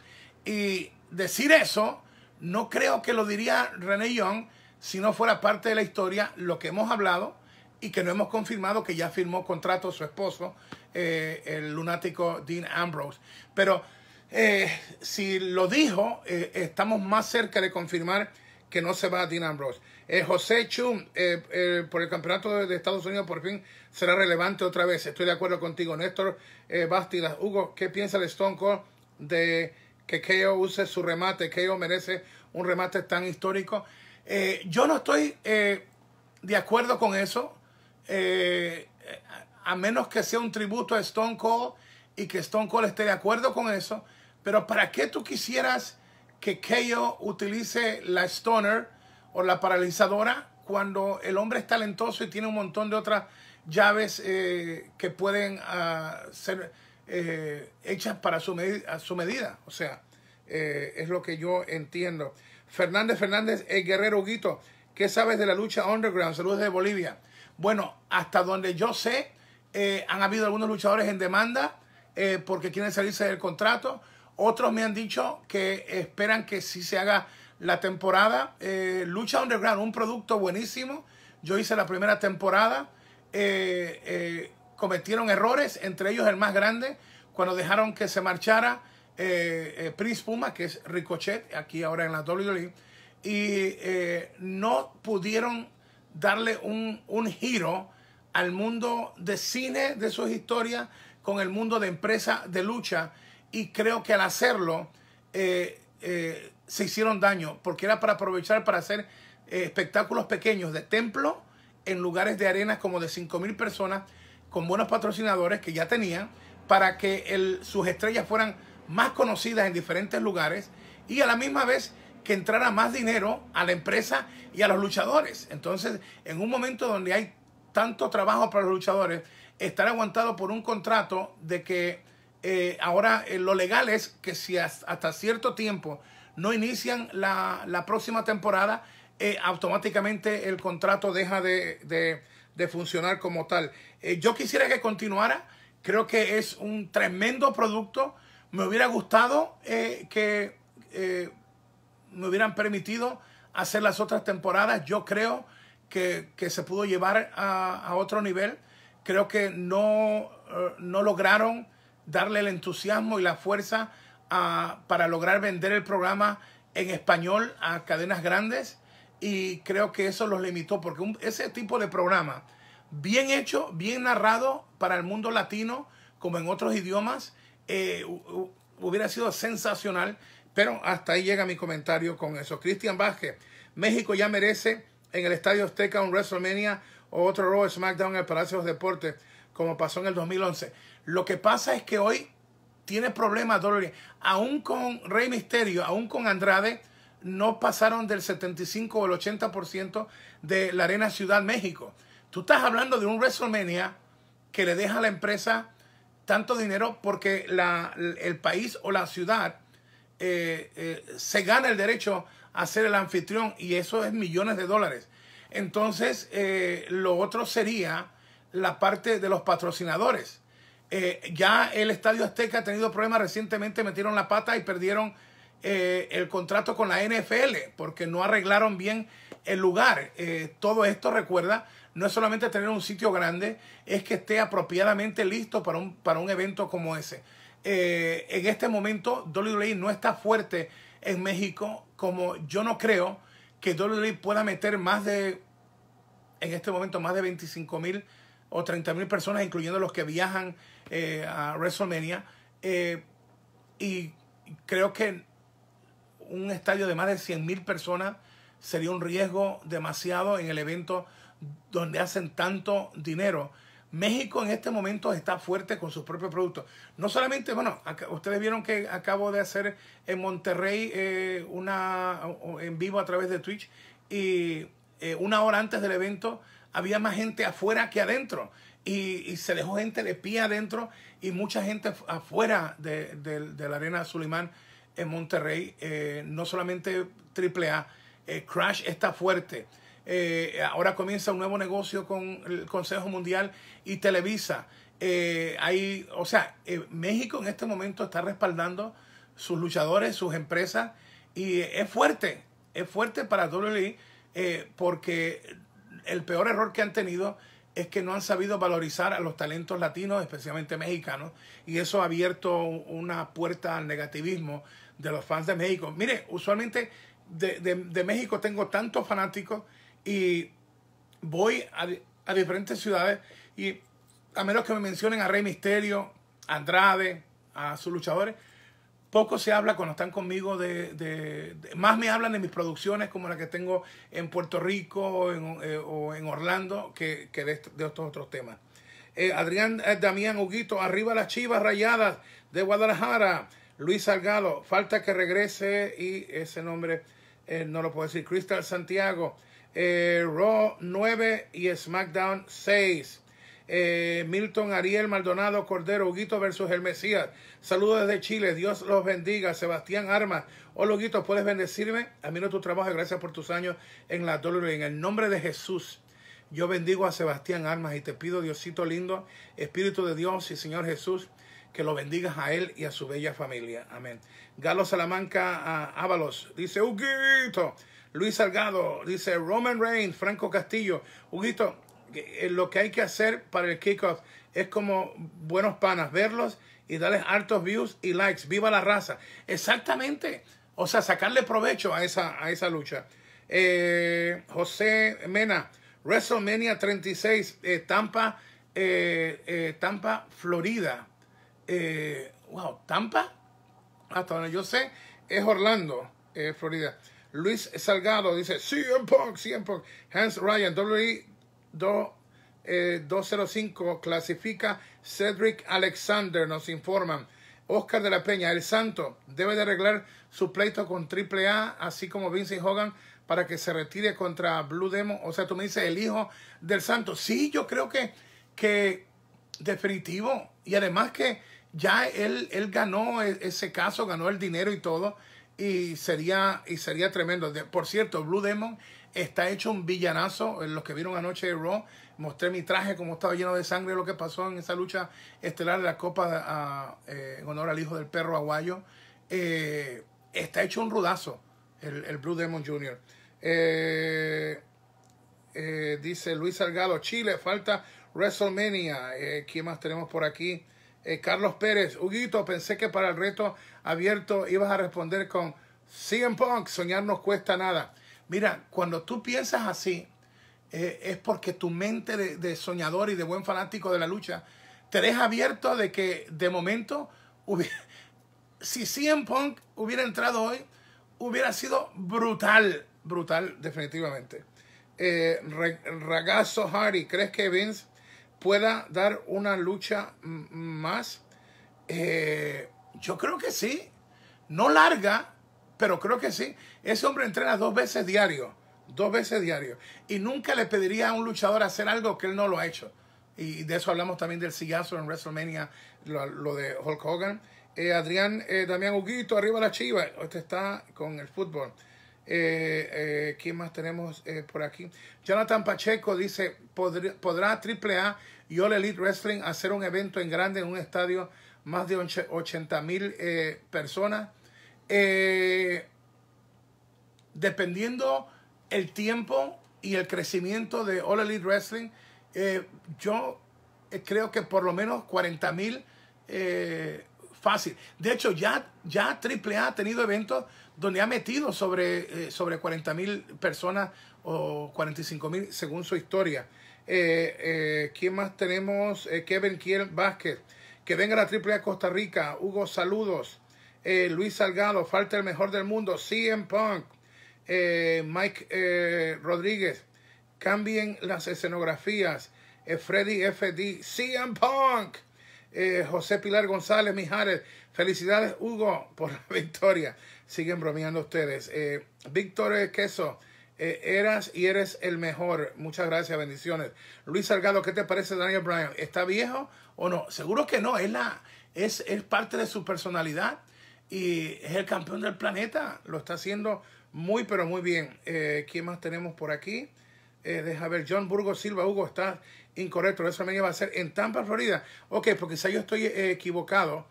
Y decir eso, no creo que lo diría René Young si no fuera parte de la historia lo que hemos hablado y que no hemos confirmado que ya firmó contrato su esposo, eh, el lunático Dean Ambrose. Pero eh, si lo dijo, eh, estamos más cerca de confirmar que no se va a Dean Ambrose. Eh, José Chum, eh, eh, por el campeonato de, Estados Unidos por fin será relevante otra vez. Estoy de acuerdo contigo, Néstor Bastidas. Hugo, ¿qué piensa el Stone Cold de que Keo use su remate? Keo merece un remate tan histórico. yo no estoy de acuerdo con eso, a menos que sea un tributo a Stone Cold y que Stone Cold esté de acuerdo con eso. Pero ¿para qué tú quisieras que Keo utilice la Stoner? o la paralizadora cuando el hombre es talentoso y tiene un montón de otras llaves eh, que pueden ah, ser eh, hechas para su, medida. O sea, eh, es lo que yo entiendo. Fernández Fernández, el guerrero Guito, ¿qué sabes de la lucha underground? Saludos de Bolivia. Bueno, hasta donde yo sé, han habido algunos luchadores en demanda porque quieren salirse del contrato. Otros me han dicho que esperan que si se haga la temporada. Eh, lucha Underground, un producto buenísimo. Yo hice la primera temporada. Eh, eh, cometieron errores, entre ellos el más grande, cuando dejaron que se marchara Prince Puma, que es Ricochet, aquí ahora en la WWE, y no pudieron darle un, giro al mundo de cine de sus historias con el mundo de empresa de lucha. Y creo que al hacerlo, eh, se hicieron daño, porque era para aprovechar para hacer eh, espectáculos pequeños de templo en lugares de arenas como de 5.000 mil personas, con buenos patrocinadores que ya tenían, para que sus estrellas fueran más conocidas en diferentes lugares y a la misma vez que entrara más dinero a la empresa y a los luchadores. Entonces, en un momento donde hay tanto trabajo para los luchadores, estar aguantado por un contrato de que eh, ahora eh, lo legal es que si hasta cierto tiempo no inician la, próxima temporada, eh, automáticamente el contrato deja de, funcionar como tal. yo quisiera que continuara, creo que es un tremendo producto, me hubiera gustado que me hubieran permitido hacer las otras temporadas, yo creo que, se pudo llevar a, otro nivel, creo que no, no lograron darle el entusiasmo y la fuerza ah, para lograr vender el programa en español a cadenas grandes y creo que eso los limitó porque ese tipo de programa bien hecho, bien narrado para el mundo latino como en otros idiomas eh, hubiera sido sensacional pero hasta ahí llega mi comentario con eso. Cristian Vázquez, México ya merece en el Estadio Azteca un WrestleMania o otro Raw SmackDown en el Palacio de los Deportes como pasó en el 2011. Lo que pasa es que hoy tiene problemas Dolores. Aún con Rey Misterio, aún con Andrade, no pasaron del 75 o el 80% de la Arena Ciudad México. Tú estás hablando de un WrestleMania que le deja a la empresa tanto dinero porque el país o la ciudad eh, eh, se gana el derecho a ser el anfitrión y eso es millones de dólares. Entonces, eh, lo otro sería la parte de los patrocinadores. Eh, ya el Estadio Azteca ha tenido problemas recientemente, metieron la pata y perdieron eh, el contrato con la NFL porque no arreglaron bien el lugar. Eh, todo esto recuerda, no es solamente tener un sitio grande, es que esté apropiadamente listo para un, para un evento como ese. en este momento WWE no está fuerte en México como yo no creo que WWE pueda meter más de, en este momento, más de 25 mil o 30 mil personas, incluyendo los que viajan eh, a WrestleMania. Eh, y creo que un estadio de más de 100 mil personas sería un riesgo demasiado en el evento donde hacen tanto dinero. México en este momento está fuerte con sus propios productos. No solamente, bueno, ustedes vieron que acabo de hacer en Monterrey eh, una en vivo a través de Twitch y eh, una hora antes del evento había más gente afuera que adentro y, y, se dejó gente de pie adentro y mucha gente afuera de, la Arena Suleiman en Monterrey. Eh, no solamente AAA, eh, Crash está fuerte. Eh, ahora comienza un nuevo negocio con el Consejo Mundial y Televisa. hay, o sea, México en este momento está respaldando sus luchadores, sus empresas y es fuerte, es fuerte para WWE porque el peor error que han tenido es que no han sabido valorizar a los talentos latinos, especialmente mexicanos, y eso ha abierto una puerta al negativismo de los fans de México. Mire, usualmente de, México tengo tantos fanáticos y voy a, a, diferentes ciudades y a menos que me mencionen a Rey Misterio, a Andrade, a sus luchadores, poco se habla cuando están conmigo de, Más me hablan de mis producciones como la que tengo en Puerto Rico eh, o en, Orlando que, que de, de, estos otros temas. Eh, Adrián eh, Damián Huguito, arriba las chivas rayadas de Guadalajara. Luis Salgado, falta que regrese y ese nombre no lo puedo decir. Crystal Santiago, Raw 9 y SmackDown 6. Eh, Milton Ariel Maldonado Cordero, Huguito versus el Mesías. Saludos desde Chile, Dios los bendiga. Sebastián Armas, hola Huguito, ¿puedes bendecirme? A Admiro tu trabajo y gracias por tus años en la Dolor, En el nombre de Jesús, yo bendigo a Sebastián Armas y te pido, Diosito lindo, Espíritu de Dios y Señor Jesús, que lo bendigas a él y a su bella familia. Amén. Galo Salamanca Ábalos dice Huguito. Luis Salgado dice Roman Reigns, Franco Castillo. Huguito, eh, lo que hay que hacer para el kickoff es como buenos panas, verlos y darles hartos views y likes. ¡Viva la raza! Exactamente. O sea, sacarle provecho a esa, a esa lucha. Eh, José Mena, WrestleMania 36, eh, Tampa, Tampa, Florida. wow, Tampa, hasta donde yo sé, es Orlando, Florida. Luis Salgado dice, CM Punk, CM Punk, Hans Ryan, WWE 205 eh, clasifica Cedric Alexander, nos informan. Oscar de la Peña, el Santo, debe de arreglar su pleito con AAA, así como Vincent Hogan, para que se retire contra Blue Demon. O sea, tú me dices, el hijo del Santo. Sí, yo creo que, que definitivo. Y además que ya él, él ganó e-, ese caso, ganó el dinero y todo. Y sería, y sería tremendo. Por cierto, Blue Demon está hecho un villanazo. Eh, los que vieron anoche de Raw, mostré mi traje, como estaba lleno de sangre, lo que pasó en esa lucha estelar de la Copa eh, en honor al hijo del perro aguayo. Eh, está hecho un rudazo el, Blue Demon Jr. dice Luis Salgado, Chile, falta WrestleMania. ¿Quién más tenemos por aquí? Carlos Pérez, Huguito, pensé que para el reto abierto ibas a responder con CM Punk, soñar no cuesta nada. Mira, cuando tú piensas así, eh, es porque tu mente de, soñador y de buen fanático de la lucha te deja abierto de que de momento, si CM Punk hubiera entrado hoy, hubiera sido brutal, brutal, definitivamente. Eh, Ragazzo Hardy, ¿crees que Vince pueda dar una lucha más? Eh, yo creo que sí. No larga, pero creo que sí. Ese hombre entrena dos veces diario. Dos veces diario. Y nunca le pediría a un luchador hacer algo que él no lo ha hecho. Y de eso hablamos también del sillazo en WrestleMania, lo, de Hulk Hogan. Eh, Adrián, eh, Damián Huguito, arriba la chiva. Este está con el fútbol. Eh, eh ¿Quién más tenemos eh, por aquí? Jonathan Pacheco dice, ¿podrá AAA y All Elite Wrestling hacer un evento en grande en un estadio más de 80 mil personas? Eh, dependiendo el tiempo y el crecimiento de All Elite Wrestling, eh, yo eh, creo que por lo menos 40 mil fácil. De hecho, ya, ya AAA ha tenido eventos donde ha metido sobre, sobre 40 mil personas o 45 mil según su historia. ¿Quién más tenemos? Kevin Kiel Vázquez. Que venga a la AAA Costa Rica. Hugo, saludos. Eh, Luis Salgado, falta el mejor del mundo, CM Punk, eh, Mike eh, Rodríguez, cambien las escenografías, Freddy FD, CM Punk, José Pilar González Mijares, felicidades Hugo por la victoria, siguen bromeando ustedes, Víctor Queso, eras y eres el mejor. Muchas gracias, bendiciones. Luis Salgado, ¿qué te parece Daniel Bryan? ¿Está viejo o no? Seguro que no, es, la, es, es parte de su personalidad y es el campeón del planeta. Lo está haciendo muy, pero muy bien. Eh, ¿Quién más tenemos por aquí? Eh, deja ver, John Burgo Silva, Hugo, está incorrecto. Eso me va a ser en Tampa, Florida. Ok, porque quizá yo estoy eh, equivocado,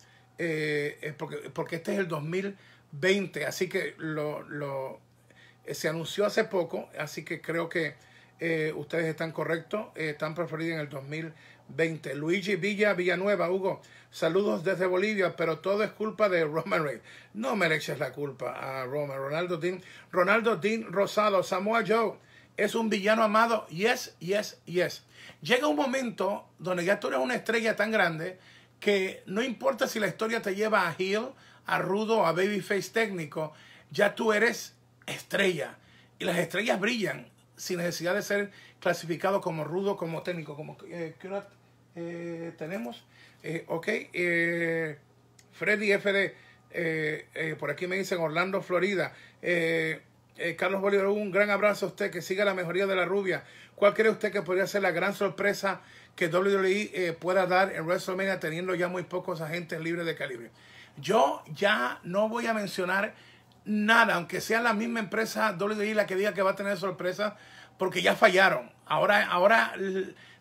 porque, este es el 2020, así que lo, se anunció hace poco, así que creo que ustedes están correctos. Tampa, Florida en el 2020. 20. Luigi Villa Villanueva, Hugo, saludos desde Bolivia, pero todo es culpa de Roman Reigns. No mereces la culpa a Roma. Ronaldo Dean, Ronaldo Dean Rosado, Samoa Joe, es un villano amado. Yes, yes, yes. Llega un momento donde ya tú eres una estrella tan grande que no importa si la historia te lleva a heel, a rudo, a babyface técnico, ya tú eres estrella. Y las estrellas brillan sin necesidad de ser clasificado como rudo, como técnico, como eh, ¿qué eh, tenemos? Eh, ok, Freddy FD, por aquí me dicen Orlando, Florida. Carlos Bolívar, un gran abrazo a usted, que siga la mejoría de la rubia. ¿Cuál cree usted que podría ser la gran sorpresa que WWE pueda dar en WrestleMania teniendo ya muy pocos agentes libres de calibre? Yo ya no voy a mencionar nada, aunque sea la misma empresa WWE la que diga que va a tener sorpresa, porque ya fallaron. Ahora, ahora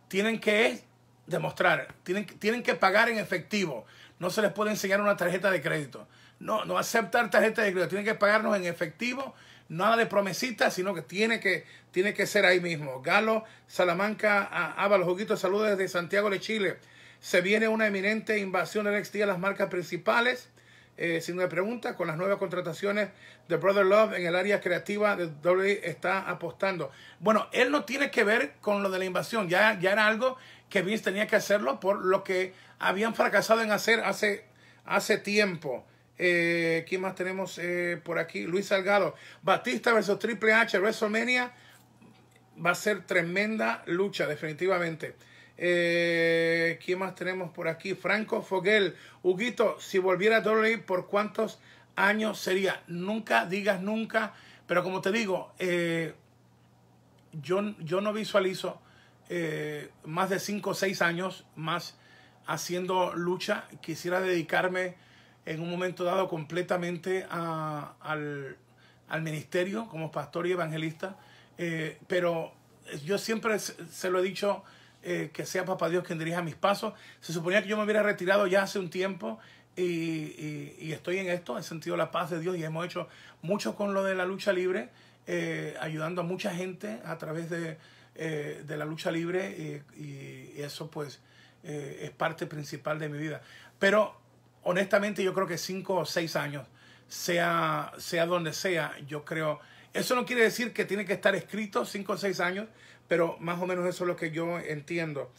tienen que demostrar, tienen, tienen que pagar en efectivo. No se les puede enseñar una tarjeta de crédito. No, no aceptar tarjeta de crédito. Tienen que pagarnos en efectivo, nada de promesitas, sino que tiene que, tiene que ser ahí mismo. Galo Salamanca Ábalos, Juguito, saludos desde Santiago de Chile. Se viene una eminente invasión del XT a las marcas principales. Eh, sin una de pregunta, con las nuevas contrataciones de Brother Love en el área creativa de WWE está apostando. Bueno, él no tiene que ver con lo de la invasión, ya, ya era algo que Vince tenía que hacerlo por lo que habían fracasado en hacer hace, tiempo. Eh, ¿Quién más tenemos eh, por aquí? Luis Salgado. Batista versus Triple H, WrestleMania. Va a ser tremenda lucha, definitivamente. Eh, ¿Quién más tenemos por aquí? Franco Foguel. Huguito, si volviera a WWE, ¿por cuántos años sería? Nunca digas nunca, pero como te digo, eh, yo, yo no visualizo eh, más de 5 o 6 años más haciendo lucha. Quisiera dedicarme en un momento dado completamente al, ministerio como pastor y evangelista, eh, pero yo siempre se lo he dicho eh, que sea papá Dios quien dirija mis pasos. Se suponía que yo me hubiera retirado ya hace un tiempo y, estoy en esto, he sentido la paz de Dios y hemos hecho mucho con lo de la lucha libre, eh, ayudando a mucha gente a través de, eh, la lucha libre y, y eso pues es parte principal de mi vida. Pero honestamente yo creo que cinco o seis años, sea, sea donde sea, yo creo... Eso no quiere decir que tiene que estar escrito cinco o seis años, pero más o menos eso es lo que yo entiendo.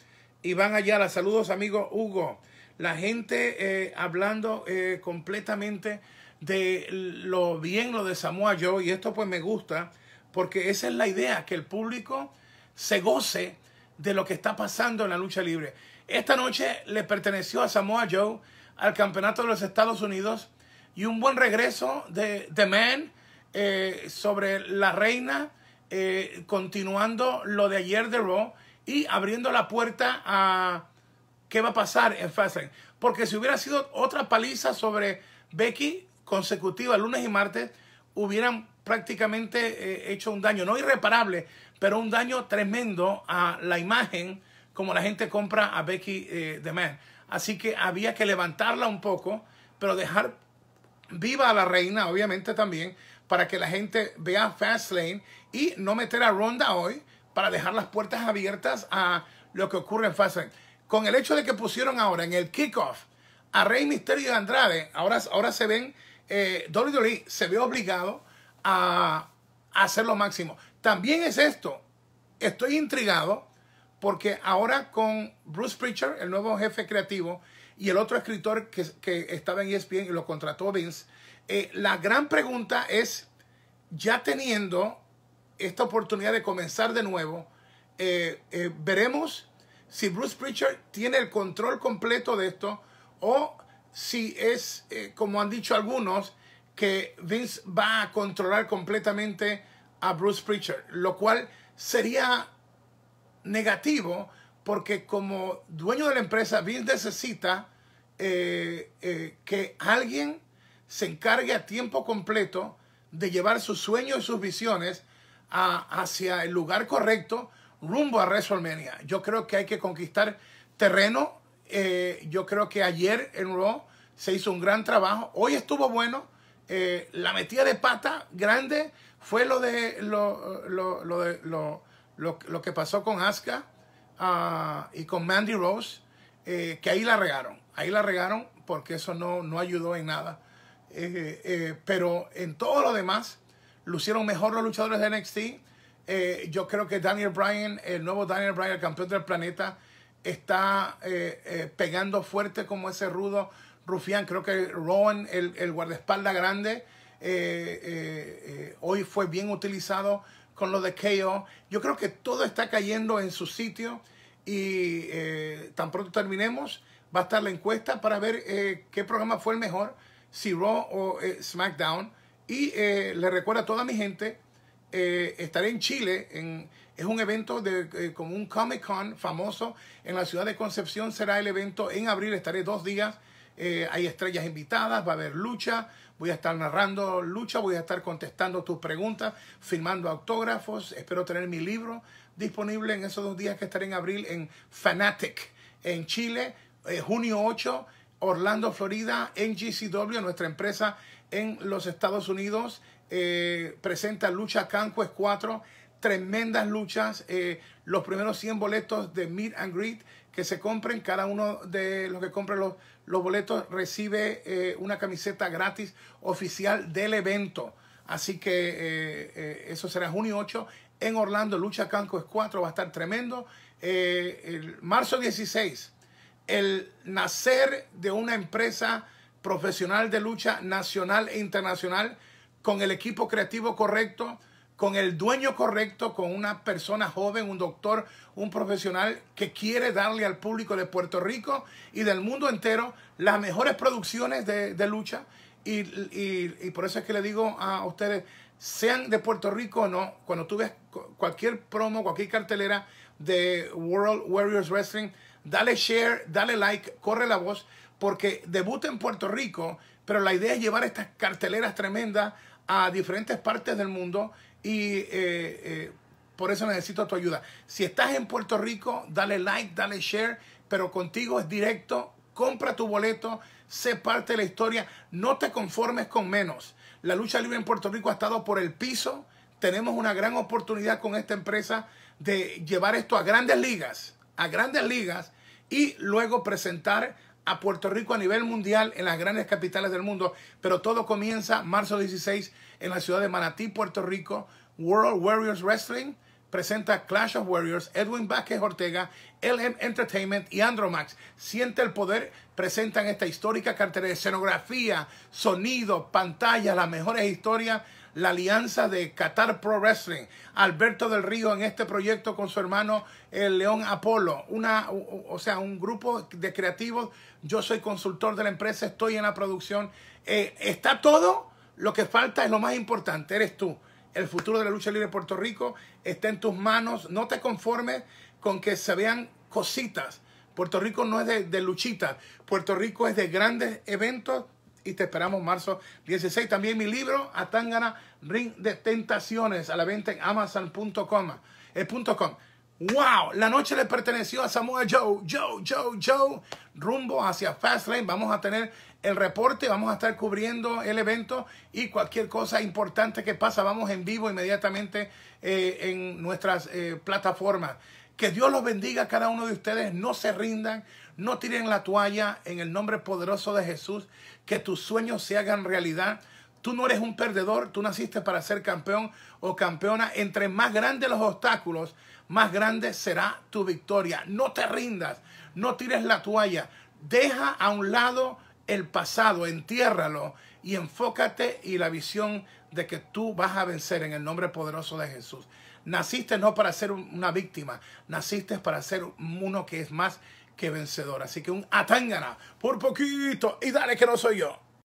Y allá Ayala, saludos amigo Hugo. La gente eh, hablando eh, completamente de lo bien lo de Samoa Joe y esto pues me gusta porque esa es la idea, que el público se goce de lo que está pasando en la lucha libre. Esta noche le perteneció a Samoa Joe al campeonato de los Estados Unidos y un buen regreso de The Man eh, sobre la reina eh, continuando lo de ayer de Raw y abriendo la puerta a qué va a pasar en Fastlane. Porque si hubiera sido otra paliza sobre Becky consecutiva lunes y martes, hubieran prácticamente eh, hecho un daño, no irreparable, pero un daño tremendo a la imagen como la gente compra a Becky eh, de Man. Así que había que levantarla un poco, pero dejar viva a la reina, obviamente también, para que la gente vea Fastlane y no meter a Ronda hoy para dejar las puertas abiertas a lo que ocurre en Fastlane. Con el hecho de que pusieron ahora en el kickoff a Rey Misterio y Andrade, ahora, ahora se ven, eh, Dolly e se ve obligado a, hacer lo máximo. También es esto, estoy intrigado porque ahora con Bruce Prichard, el nuevo jefe creativo, y el otro escritor que, que estaba en ESPN y lo contrató Vince, eh, la gran pregunta es, ya teniendo esta oportunidad de comenzar de nuevo, eh, eh, veremos si Bruce Pritchard tiene el control completo de esto o si es, como han dicho algunos, que Vince va a controlar completamente a Bruce Pritchard, lo cual sería negativo porque como dueño de la empresa, Vince necesita que alguien se encargue a tiempo completo de llevar sus sueños y sus visiones hacia el lugar correcto rumbo a WrestleMania. Yo creo que hay que conquistar terreno. Eh, yo creo que ayer en Raw se hizo un gran trabajo. Hoy estuvo bueno. Eh, la metida de pata grande fue lo de lo, que pasó con Asuka ah, y con Mandy Rose, eh, que ahí la regaron. Ahí la regaron porque eso no ayudó en nada eh, eh, pero en todo lo demás, lucieron mejor los luchadores de NXT. Eh, yo creo que Daniel Bryan, el nuevo Daniel Bryan, el campeón del planeta, está pegando fuerte como ese rudo rufián. Creo que Rowan, el, el guardaespaldas grande, hoy fue bien utilizado con lo de KO. Yo creo que todo está cayendo en su sitio y tan pronto terminemos, va a estar la encuesta para ver qué programa fue el mejor si Raw o eh, SmackDown. Y eh, le recuerdo a toda mi gente, eh, estaré en Chile, en, es un evento de, eh, como un Comic Con famoso en la ciudad de Concepción, será el evento en abril, estaré dos días. hay estrellas invitadas, va a haber lucha, voy a estar narrando lucha, voy a estar contestando tus preguntas, firmando autógrafos, espero tener mi libro disponible en esos dos días que estaré en abril en Fanatic, en Chile, junio 8, Orlando, Florida, NGCW, nuestra empresa en los Estados Unidos, eh, presenta Lucha Canquest 4, tremendas luchas, eh, los primeros 100 boletos de Meet and Greet que se compren, cada uno de los que compren los, boletos recibe eh, una camiseta gratis oficial del evento. Así que eso será junio 8 en Orlando, Lucha Canquest 4 va a estar tremendo. El marzo 16 el nacer de una empresa profesional de lucha nacional e internacional con el equipo creativo correcto, con el dueño correcto, con una persona joven, un doctor, un profesional que quiere darle al público de Puerto Rico y del mundo entero las mejores producciones de, lucha. Y, y, por eso es que le digo a ustedes, sean de Puerto Rico o no, cuando tú ves cualquier promo, cualquier cartelera de World Warriors Wrestling, Dale share, dale like, corre la voz, porque debuta en Puerto Rico, pero la idea es llevar estas carteleras tremendas a diferentes partes del mundo y eh, eh, por eso necesito tu ayuda. Si estás en Puerto Rico, dale like, dale share, pero contigo es directo, compra tu boleto, sé parte de la historia, no te conformes con menos. La lucha libre en Puerto Rico ha estado por el piso, tenemos una gran oportunidad con esta empresa de llevar esto a grandes ligas, a grandes ligas y luego presentar a Puerto Rico a nivel mundial en las grandes capitales del mundo. Pero todo comienza marzo 16 en la ciudad de Manatí, Puerto Rico. World Warriors Wrestling presenta Clash of Warriors, Edwin Vázquez Ortega, LM Entertainment y Andromax. Siente el poder, presentan esta histórica cartera de escenografía, sonido, pantalla, las mejores historias la alianza de Qatar Pro Wrestling, Alberto del Río en este proyecto con su hermano el León Apolo, una, o, sea, un grupo de creativos. Yo soy consultor de la empresa, estoy en la producción. Eh, está todo, lo que falta es lo más importante, eres tú. El futuro de la lucha libre de Puerto Rico está en tus manos. No te conformes con que se vean cositas. Puerto Rico no es de luchitas. Puerto Rico es de grandes eventos y te esperamos marzo 16. También mi libro, Atangana Ring de Tentaciones, a la venta en amazon.com. Eh, ¡Wow! La noche le perteneció a Samuel Joe, Joe, Joe, Joe, rumbo hacia Fastlane. Vamos a tener el reporte, vamos a estar cubriendo el evento y cualquier cosa importante que pasa, vamos en vivo inmediatamente eh, en nuestras eh, plataformas. Que Dios los bendiga a cada uno de ustedes. No se rindan, no tiren la toalla en el nombre poderoso de Jesús que tus sueños se hagan realidad. Tú no eres un perdedor, tú naciste para ser campeón o campeona. Entre más grandes los obstáculos, más grande será tu victoria. No te rindas, no tires la toalla. Deja a un lado el pasado, entiérralo y enfócate y la visión de que tú vas a vencer en el nombre poderoso de Jesús. Naciste no para ser una víctima, naciste para ser uno que es más que vencedor. Así que un Atangana por poquito y dale que no soy yo.